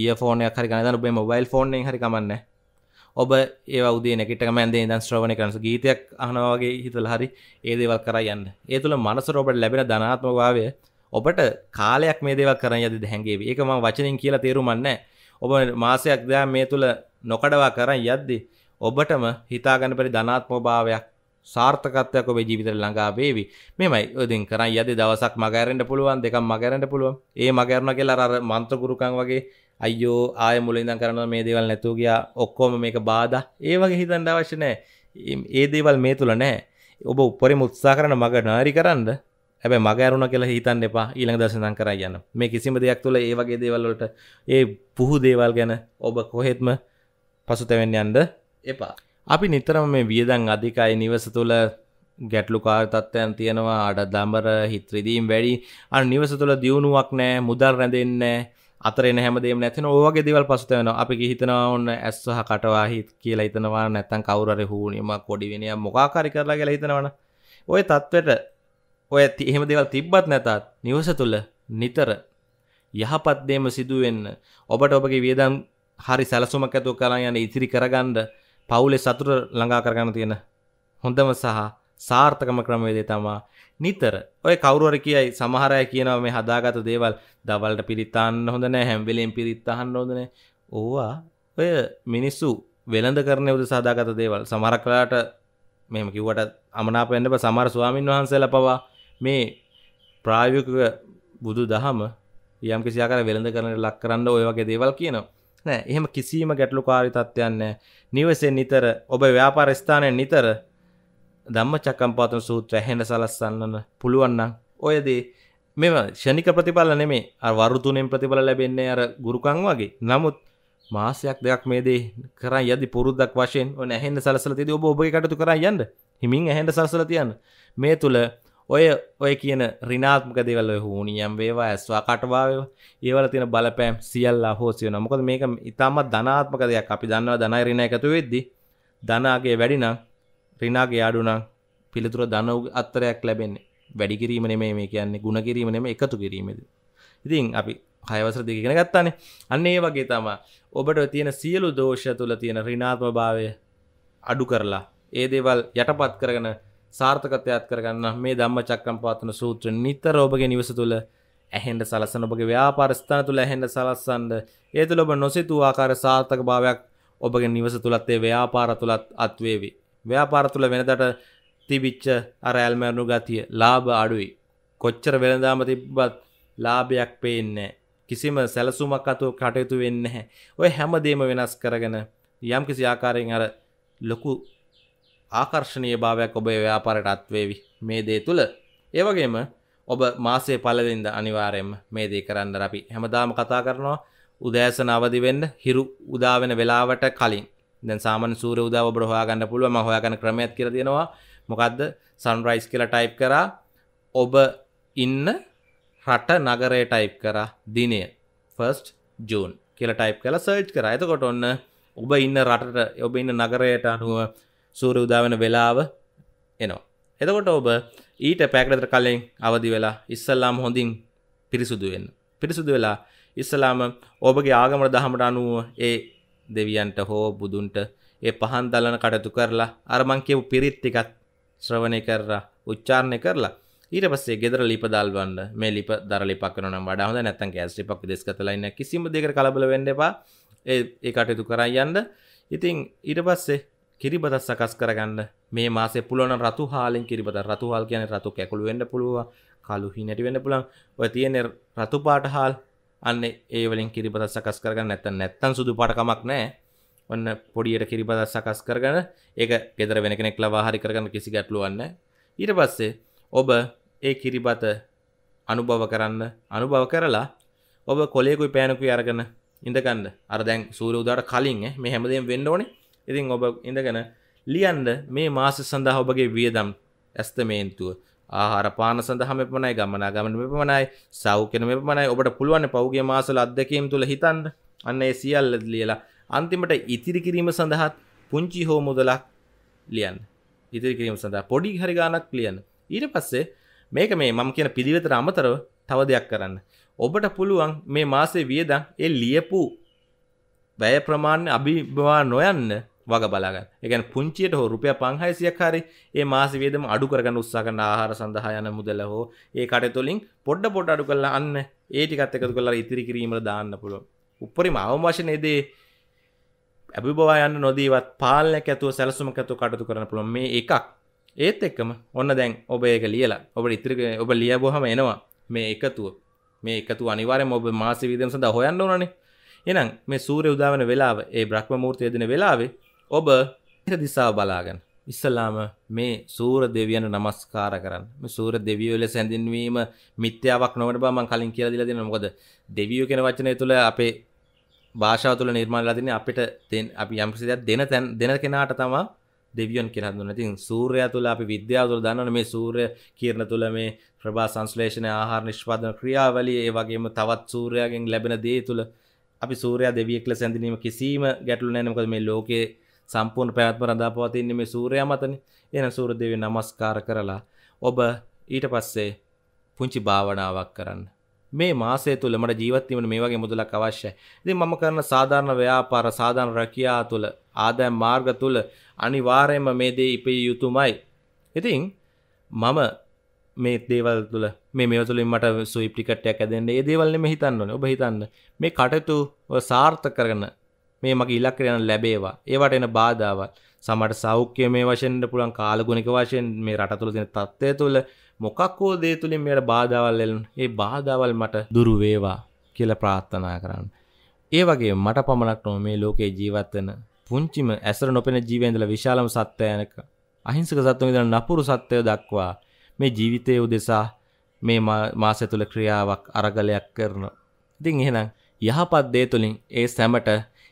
ඊයර් ෆෝන් එකක් හරි ගන්න දාන්න ඔබේ මොබයිල් ෆෝන් එකෙන් හරි කමන්නේ. ඔබ ඒවද නැකට මන්දේ දන් ශ්‍රවණ කරනස ගීතයක් අහනවාගේ හිතල හරි ඒදේවල් කරයන්න ඒ තුළ මනස රෝබට ලැබෙන ධනාත්මභාවය ඔබට කාලයක් මේ දේවක් කරන යද හැගේ ඒකම වචනින් කියලා තේරුමන්න ඔබ මාසයක් දෑ මේ තුළ නොකඩවා කරන්න යද්දි ඔබටම හිතාගන පරි ධනාත්මභාවයක් සාර්ථකත්වයක් ඔබේ ජීවිතර ළඟා වේවි මෙමයි ඔදින් කරන්න යද දවසක් මගැරෙන්ට පුළුවන් දෙකම් මගැරට පුළුවන් ඒ මගැරණ කියලා අර මන්ත්‍රගුරුකන් වගේ අයෝ ආය මුලින්ද කරන මේ දේවල් නැතුව ගියා ඔක්කොම මේක බාධ ඒ වගේ හිතන්න අවශ්‍ය නෑ ඒ දේවල් මේ තුළ නෑ ඔබ උපරිම උත්සා කරන මග නාරි කරන්න හැබැ මග අරුණ කියලා හිතන් එපා ඊළඟ දසනන් කර යන්න මේ කිසිම දෙයක් තුළ ඒ වගේ දේවල්ලට ඒ පුහු දේවල් ගැන ඔබ කොහෙත්ම පසුතැවෙන් යන්ද එපා අපි නිතරම මේ වියදන් අධිකයි නිවස තුළ ගැටලු කාර්තත්වයන් තියෙනවා අඩ දම්බර හිත්‍රදීම් වැඩි අන් නිවස තුළ දියුණුවක් නෑ මුදල් රැඳෙන්නේ අතරන හැමදේම නැතින ඕගේ දෙවල් පසුත වෙන අපි හිතනවා ඔන්න ඇස්වහ කටවාහිත් කියලා හිතනවා නැත්තන් කවුරර හූනීම කොඩි වෙනය මොකාකාරි කරලා කියලා හිතනවන ඔය තත්වට ඔය එහෙම දෙවල් තිබ්බත් නැතත් නිවස තුළ නිතර යහපත්දේම සිදුවෙන්න ඔබට ඔබගේ වියදම් හරි සැලසුමක් ඇතු කරලා යන ඉතිරි කරගන්ඩ පවුලෙ සතුර ළඟා කරගන්න තියෙන හොඳම සහ සාර්ථකම ක්‍රමවේදේ තමා නිතර ඔය කවරුවර කියයි සමහරය කියනව මේ හදාගත දේවල් දවල්ට පිරිත්තාන්න හොඳන හැම්වෙලෙන් පිරිත්තහන්න හොදන ඕවා ඔය මිනිස්සු වෙළඳ කරන උද සදාගත දේවල් සමහර කලාට මෙම කිව්වට අමනාපෙන්ඩප සමර ස්වාමීන් වහන්සේල පවා මේ ප්‍රායෝක බුදු දහම යම් කිසියාකර වෙළඳ කරන ලක් කරන්න ඔය වගේ දේවල් කියනවා නෑ එහෙම කිසිීම ගැටලු කාරි තත්වයන්න නිවසෙන් නිතර ඔබ ව්‍යාපාර ස්ථානයෙන් නිතර ධම්ම චකම්පාතන සූත්‍ර හැඳ සලස්සන්නන්න පුළුවන්නම් ඔයදේ මෙම ෂණික ප්‍රතිඵල නෙමේ වරුතුනෙන් ප්‍රතිඵල ලැබෙන්නේ අර ගුරුකං වගේ නමුත් මාසයක් දෙයක් මේදේ කර යදි පුරුද්දක් වශයෙන් නැහෙන්ද සලසලතිද ඔබ ඔබගේ කටතු කර යන්න හිමින් ඇහෙන්ට සලසල තියන්න මේ තුළ ඔය ඔය කියන රිනාත්මක දෙවල හූනියම් වේවා ඇස්වා කටවාාව ඒවල තින බලපෑම් සියල්ලා හෝසිය නමුකද මේක ඉතාමත් ධනාත්මක දෙයක් අපි දන්නවා ධනයි රිණ එකතු වෙද්දි ධනාගේ වැඩිනම් රිනාගේ යාඩුනම් පිළිතුර දනව් අත්තරයක් ලැබෙන්නේ වැඩි කිරීම නෙමේ මේ කියන්නේ ಗುಣ කිරීම නෙමේ එකතු කිරීමද ඉතින් අපි හයවසර දෙකගෙන ගත්තානේ අන්න ඒ වගේ තමා ඔබට තියෙන සියලු දෝෂ තුළ තියෙන ඍණාත්ම භාවය අඩු කරලා ඒ දේවල් යටපත් කරගෙන සාර්ථකත්වයක් කරගන්න මේ ධම්මචක්කම්පවත්තන සූත්‍ර නිතර ඔබගේ නිවස තුළ ඇහෙන්ට සලසන ඔබගේ ව්‍යාපාර ස්ථාන තුළ ඇහෙන්ට සලස්සන්න ඒ තුළ ඔබ නොසිතූ ආකාර සාර්ථක භාවයක් ඔබගේ නිවස තුලත් ඒ ව්‍යාපාර තුලත් අත්වේවි ව්‍යාපාර තුළ වෙනදට තිබිච්ච අර ඇල්මැරණු ගතිය ලාභ අඩුයි. කොච්චර වෙළඳාම තිබ්බත් ලාභයක් පේන්නේ කිසිම සැලසුමක් අතුව කටයුතු වෙන්න නැහැ. ඔය හැමදේම වෙනස් කරගෙන යම් කිසි ආකාරයෙන් අර ලොකු ආකර්ශණීය භාවයක් ඔබේ ව්‍යාපාරයට අත්වේවි මේ දේ තුළ. ඒ වගේම ඔබ මාසේ පළවෙනිද අනිවාර්යයෙන්ම මේ දේ කරන්න අපි හැමදාම කතා කරනවා උදෑසන අවදි වෙන්න හිරු උදා වෙන වෙලාවට කලින් දැන් සාමන් සූර උදව ඔබට හොයාගන්න පුළුව ම හොයාගන්න ක්‍රමයක් කියර තියෙනවා මොකක්ද සන්රයිස් කියලා ටයිප් කරා ඔබ ඉන්න රට නගරය ටයිප් කරා දිනය ෆස්ට් ජූන් කියලා ටයිප් කලා සර්ච් කර එතකොට ඔන්න ඔබ ඉන්න රටට ඔබ ඉන්න නගරයට අනුව සූර උදාවන වෙලාව එනවා එතකොට ඔබ ඊට පැකරතර කලෙෙන් අවදි වෙලා ඉස්සල්ලාම් හොඳින් පිරිසුදුවෙන් පිරිසුදු වෙලා ඉස්සලාම ඔබගේ ආගමට දහමට අනුව ඒ දෙවියන්ට හෝ බුදුන්ට ඒ පහන් දලන කටතු කරලා අරමං කියව් පිරිත්තිකත් ශ්‍රවණය කරලා උච්චාරණය කරලා ඊට පස්සේ ගෙදර ලිප දල්වන්න මේ ලිප දර ලිපක්න නම් වඩා හොඳ නැත්තම් ගෑස් ලිපක් දෙස්කතලයින්න කිසිම දෙයකට කලබල වෙන්න එපා ඒ ඒ කටයුතු කරන් යන්න ඉතින් ඊට පස්සේ කිරිබතත් සකස් කරගන්න මේ මාසේ පුළුවන් රතු හාලෙන් කිරිබත රතු හාල් කියන්නේ රතු කැකුළු වෙන්න පුළුවන් කළු හිණටි වෙන්න පුළුවන් ඔය තියෙන රතු පාට හාල් අන්න ඒවලින් කිරිපත සකස් කරගන්න නැත නැත්තන් සුදු පටකමක් නෑ ඔන්න පොඩියට කිරිපත සකස් කරගන ඒක ගෙදර වෙන කෙනෙක් ලවාහරි කරගන්න කිසි ගැටලුවන්න ඊට පස්සේ ඔබ ඒ කිරිබත අනුභව කරන්න අනුභව කරලා ඔබ කොලෙකු පෑනකු අරගන ඉඳගන්න අරදැන් සූර උදාට කලින් මේ හැමදෙන් වෙන්න ඕනේ ඉතින් ඔබ ඉඳගෙන ලියන්ද මේ මාස සඳහා ඔබගේ වියදම් ඇස්තමේන්තුව ආහාරපාන සඳහම එපමණයි ගමනාගමන මෙපමණයි සව් කෙන මෙපමණයි ඔබට පුළුවන් පෞගේ මාසල අත්දැකීම් තුළ හිතන්න අන්න ඒ සියල්ල ලියලා අන්තිමට ඉතිරි කිරීම සඳහාත් පුංචි හෝ මුදලක් ලියන් ඉතිරි කිරීම සඳහා පොඩි හරි ගානක් ලියන්න ඊට පස්සේ මේක මේ මම කියන පිළිවෙතට අමතරව තව දෙයක් කරන්න ඔබට පුළුවන් මේ මාසේ වියදම් ඒ ලියපු වැය ප්‍රමාණය අභිබවා නොයන්න වග බලාගන්න එකන පුංචියට හෝ රුපය පංහයිසියක් හරි ඒ මාස වේදම අඩු කරගන්න උත්සාකන්න ආහාර සඳහා යන මුදල හෝ ඒ කටතුලින් පොඩ්ඩ පොඩ් අඩු කරලා අන්න ඒටිකත් එකතු කරලා ඉතිරි කිරීමට දාන්න පුළුව උපරිම අවමශන එදේ ඇබිබවා යන්න නොදීවත් පාලනයක් ඇතුව සැලසුම ඇතු කටතු කරන පුළුවන් මේ එකක් ඒත් එක්කම ඔන්න දැන් ඔබ ඒක ලියලා ඔබ ඉතිරික ඔබ ලිය බොහම එනවා මේ එකතුව මේ එකතු අනිවාරෙන් ඔබ මාස විදම සඳ හොයන්න ඕනනේ එනම් මේ සූරය උදාවන වෙලාව ඒ බ්‍රහ්ම මූර්තය දෙන වෙලාවේ ඔබ දිසා බලාගෙන ඉස්සලාම මේ සූර දෙවියන නමස්කාර කරන්න සූර දෙවියෝ ලෙස හැඳින්වීම මිත්‍යාවක් නොවට බමන් කලින් කියලා දිලා දෙන මොකද දෙවියෝ කෙන වචනය තුළ අපේ භාෂාව තුළ නිර්මාණලා දෙන අපිට අපි යම්කිසි දෙයක් දෙන තැන් දෙන කෙනාට තමා දෙවියන් කෙන හඳුන ඉතින් සූර්යයා තුළ අපි විද්‍යාව තුළ දන්නවනේ මේ සූර්ය කිරණ තුළ මේ ප්‍රභා සංශ්ලේෂණය ආහාර නිෂ්පාදන ක්‍රියාවලිය ඒ වගේම තවත් සූර්යයාගෙන් ලැබෙන දේ තුළ අපි සූර්යයා දෙවියෙක් ලෙස හැඳින්වීම කිසිම ගැටලු නැහැ මොකද මේ ලෝකේ සම්පූර්ණ පැවැත්ම රඳා පවතින්නේ මේ සූර්යයා මතනේ. එහෙනම් සූර්ය දේවිය නමස්කාර කරලා ඔබ ඊට පස්සේ පුංචි භාවනාවක් කරන්න. මේ මාසය තුළ මට ජීවත් වීමට මේ වගේ මුදලක් අවශ්‍යයි. ඉතින් මම කරන සාධාරණ ව්‍යාපාර, සාධාරණ රැකියාව තුළ, ආදායම් මාර්ග තුළ අනිවාර්යයෙන්ම මේ දේ ඉපිය යුතුමයි. ඉතින් මම මේ දේවල් තුළ මේ මේ තුළින් මට සුයිප් ටිකට් එකක් ඇදෙන්න. ඒ දේවල් නෙමෙයි හිතන්න ඕනේ. ඔබ හිතන්න මේ කටයුතු සාර්ථක කරගෙන මේ මගේ ඉලක්කයට යන ලැබේවා. ඒවට එන බාධාවල් සමහරට සෞඛ්‍ය මේ වශයෙන් ඉන්න පුළුවන් කාලගුණික වශයෙන් මේ රට තුළ තියෙන තත්ත්වය තුළ මොකක් හෝ දේ තුලින් මෙයට බාධාවල් එන ඒ බාධාවල් මට දුරු වේවා කියලා ප්‍රාර්ථනා කරන්න. ඒ වගේ මට පමණක් නොව මේ ලෝකේ ජීවත් වෙන පුංචිම ඇසර නොපෙන ජීවෙන්දල විශාලම සත්වයනක අහිංසක සත්වය ඉඳලා නපුරු සත්වය දක්වා මේ ජීවිතයේ උදෙසා මේ මාසය තුළ ක්‍රියාවක් අරගලයක් කරන. ඉතින් එහෙනම් යහපත් දේ තුළින් ඒ සැමට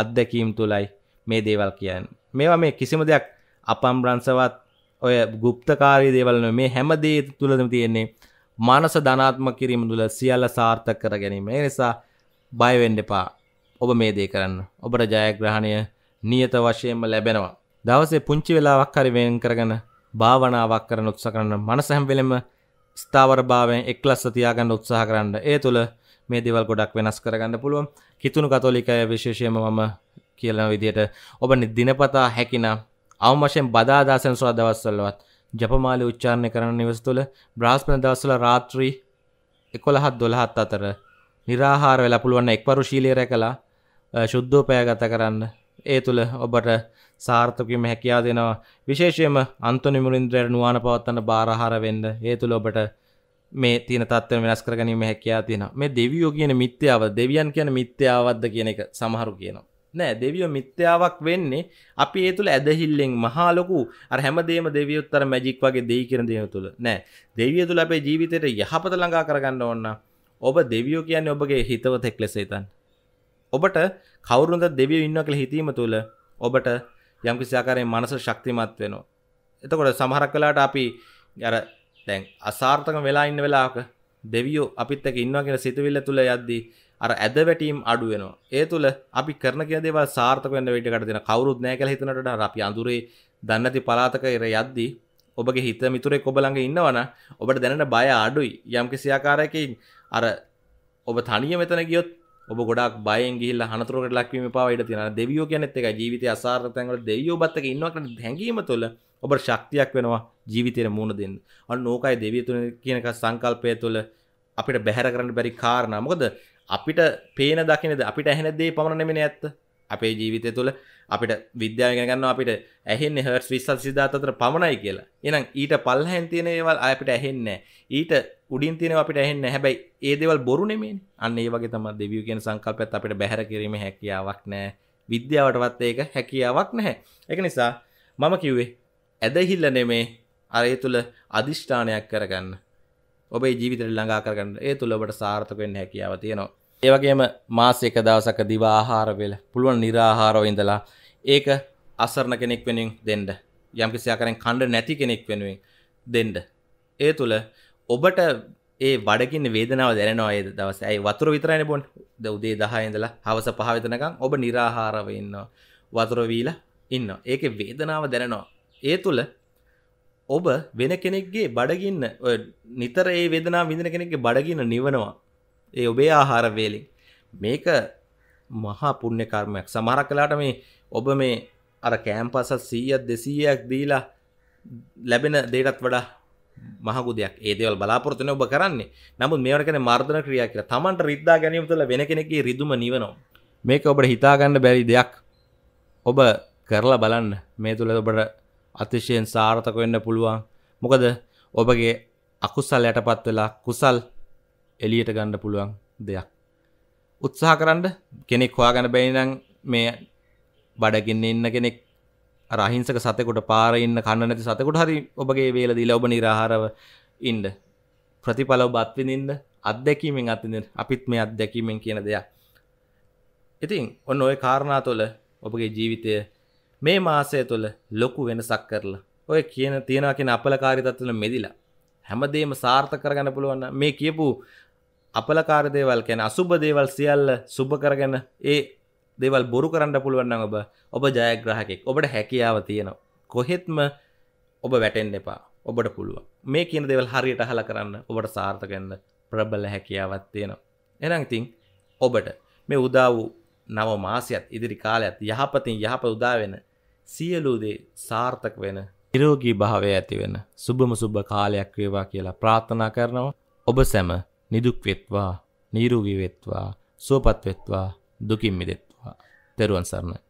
අත්දැකීම් තුළයි මේ දේවල් කියන්න මේවා මේ කිසිම දෙයක් අපම් බ්‍රංසවත් ඔය ගුප්තකාරී දේවල්න මේ හැමදේ තුළදම තියෙන්නේ මනස ධනාත්ම කිරීම තුළ සියල්ල සාර්ථක කර ගැනීම ඒ නිසා බයවෙන්ඩ එපා ඔබ මේ දේ කරන්න ඔබට ජයග්‍රහණය නියත වශයෙන්ම ලැබෙනවා දවසේ පුංචි වෙලාවක් හරි වෙන් කරගන භාවනාවක් කරන උත්ස කරන්න මනස හැම්වෙලෙම ස්ථාවර භාවයෙන් එක් ලස්ස තියාගන්න උත්සාහ කරන්න ඒ තුළ මේ දෙවල් ගොඩක් වෙනස් කරගන්න පුළුවන් කිතුුණු කතෝලිකය විශේෂයම මම කියන විදියට ඔබ දිනපතා හැකිනම් අවමශයෙන් බදාදාසන සොල දවස්සල්ලවත් ජපමාලි උච්චාරණය කරන නිවස තුළ බ්‍රාස්පන දවස්සල රාත්‍රී එකොළහත් දොළහත් අතර නිරාහාර වෙලා පුළුවන්න එක් පරු ශීලේරය කලා ශුද්ධෝපය ගත කරන්න ඒ තුළ ඔබට සාර්ථකම හැකයා දෙනවා විශේෂයම අන්තුනිමුරින්ද්‍රයට නුවන පවත්තන්න බාරහාර වෙන්න ඒ තුළ ඔබට මේ තියන තත්ව වෙනස් කරගනීම හැකයා තියෙන මේ දෙවියෝ කියන මිත්‍යාව දෙවියන් කියන මිත්‍යාවද්ද කියන එක සමහරු කියනවා නෑ දෙවියෝ මිත්‍යාවක් වෙන්නේ අපි ඒ තුළ ඇදහිල්ලෙන් මහාලොකු අර හැමදේම දෙවියොත්තර මැජික් වගේ දෙයි කරන දෙය තුළ නෑ දෙවිය තුළ අපේ ජීවිතයට යහපත ළඟා කරගන්න ඕන්න ඔබ දෙවියෝ කියන්නේ ඔබගේ හිතවතෙක් ලෙස හිතන් ඔබට කවුරුන්ද දෙවියෝ ඉන්නවා කියලා හිතීම තුළ ඔබට යම්කිසි ආකාරයෙන් මනස ශක්තිමත් වෙනවා එතකොට සමහරක් වෙලාවට අපි අර දැන් අසාර්ථක වෙලා ඉන්න වෙලාක දෙවියෝ අපිත් එක ඉන්නවා කියෙන සිතුවිල්ල තුළ යද්දී අර ඇද වැටීම් අඩුවෙනවා ඒ තුළ අපි කරන කියදව සාර්ථක වන්න වැටකට දෙන කවරුත් නෑ කළ හිතනට අපි අඳුරේ දන්නති පලාතක එර යද්දී ඔබගේ හිත මිතුරෙක් ඔබළඟ ඉන්නවන ඔබට දැනට බය අඩුයි යම් කිසියාකාරයකින් අර ඔබ තනිය මෙතන ගියොත් ඔබ ගොඩක් බයෙන් ගිල්ල හනතුරකට ලක්වීම පවට තින දෙවියෝ කියනෙත් එක ජීවිත අසාර්තයන්ල දෙවියෝ බත්තක ඉන්නවට හැඟීම තුළ ඔබ ශක්තියක් වෙනවා ජීවිතයට මුණ දෙන්න අන්න නෝකයි දෙවියතුන කියනක සංකල්පය තුළ අපිට බැහැර කරන්න බැරි කාරණ මොකද අපිට පේන දකිනද අපිට ඇහෙනදේ පමණනෙමෙන ඇත්ත අපේ ජීවිතය තුළ අපිට විද්‍යාවගෙනගන්න අපිට ඇහෙන් හට විස්සල් සිද්ධාතතර පමණයි කියලා එනම් ඊට පල්හැන් තියෙන ඒවල් අපිට ඇහෙන්න ඊට උඩින් තියෙන අපිට ඇහෙන්න හැබැයි ඒදවල් බොරු නෙමේ අන්න ඒ වගේ තම දෙවිය කියෙන සංකල්පත් අපිට බැහර කිරීම හැකියාවක් නෑ විද්‍යාවටවත් ඒක හැකියාවක් නැහැ එක නිසා මම කිව්වේ ඇදහිල්ල නෙමේ අරය තුළ අධිෂ්ඨානයක් කරගන්න ඔබේ ජීවිතර ළඟා කරගන්න ඒ තුළ ඔබට සාර්ථකෙන් හැකියාව තියෙනවා ඒ වගේම මාසයක දවසක දිව ආහාර වේල පුළුවන් निराහාරව ඉඳලා ඒක අසරණ කෙනෙක් වෙනුවෙන් දෙන්න. යම්කිසි ආකාරයෙන් කණ්ඩ නැති කෙනෙක් වෙනුවෙන් දෙන්න. ඒ තුල ඔබට ඒ බඩගින්න වේදනාව දැනෙනවා ඒ දවසේ. ඒ වතුර විතරයිනේ බොන්න. උදේ 10 ඉඳලා හවස 5 වෙනකන් ඔබ निराහාරව ඉන්නවා. වතුර වීලා ඉන්නවා. ඒකේ වේදනාව දැනෙනවා. ඒ තුල ඔබ වෙන කෙනෙක්ගේ බඩගින්න නිතර ඒ වේදනාව විඳින කෙනෙක්ගේ බඩගින්න නිවනවා. ඒ ඔබේ ආහාරවේලින් මේක මහා පුුණ්‍ය කර්මයක් සමහරක් කලාට මේ ඔබ මේ අර කෑම්පසත් සීයත් දෙසීයක් දීලා ලැබෙන දේටත් වඩා මහගුදයක් ඒදවල් බලාපොරතන ඔබ කරන්නේ නමුත් මේකන මර්ධන ක්‍රියා කියලා තමන්ට රිද්දා ගැනීම තුළ වෙන කෙනෙකි රිදුම නිවනවා මේක ඔබට හිතාගන්න බැරි දෙයක් ඔබ කරලා බලන්න මේ තුළ ඔබට අතිශයෙන් සාර්ථක වෙන්න පුළුවන් මොකද ඔබගේ අකුසල් යටපත් වෙලා කුසල් එලියට ගණ්ඩ පුළුවන් දෙයක් උත්සාහ කරන්න කෙනෙක් හොයා ගැන බැනිනං මේ බඩගන්න ඉන්න කෙනෙක් රහිංසක සතකොට පාරඉන්න කන්න නැති සතකොට හරි ඔබගේ වේල දී ලබ නිරහාරව ඉන්ඩ ප්‍රතිඵලව බත්විඳින්ද අත්දැකීමෙන් අතිඳ අපිත් මේ අත්දැකීමෙන් කියන දෙයක් ඉතින් ඔන්න ඔය කාරණා තුළ ඔබගේ ජීවිතය මේ මාසය තුළ ලොකු වෙනසක් කරලා ඔය කියන තියෙනවා කියෙන අපලකාරි තත්වල මෙදිලා හැමදේම සාර්ථ කරගන්න පුළුවන්න මේ කියපු අපලකාර දේවල් කැන අසුභ දේවල් සියල්ල සුභ කරගන්න ඒ දේවල් බොරු කරන්න පුළුවන්න ඔබ ඔබ ජයග්‍රහකෙක් ඔබට හැකියාව තියෙනවා. කොහෙත්ම ඔබ වැටෙන් එපා ඔබට පුළුව මේ කියන දෙවල් හරියට හල කරන්න ඔබට සාර්ථකන්න ප්‍රබල හැකියාවත් තියෙනවා. එනං ඉතිං ඔබට මේ උදා වූ නව මාසියත් ඉදිරි කාලයක්ත් යහපතින් යහප උදාවෙන සියලූදේ සාර්ථක වෙන නිරෝගී භාවය ඇතිවෙන සුබම සුබ කාලයක් වේවා කියලා ප්‍රාථනා කරනවා ඔබ සැම නිදුක්වෙත්වා නීරුගිවෙත්වා සුවපත්වෙත්වා දුකින් මිදෙත්වා තෙරුවන් සරණයි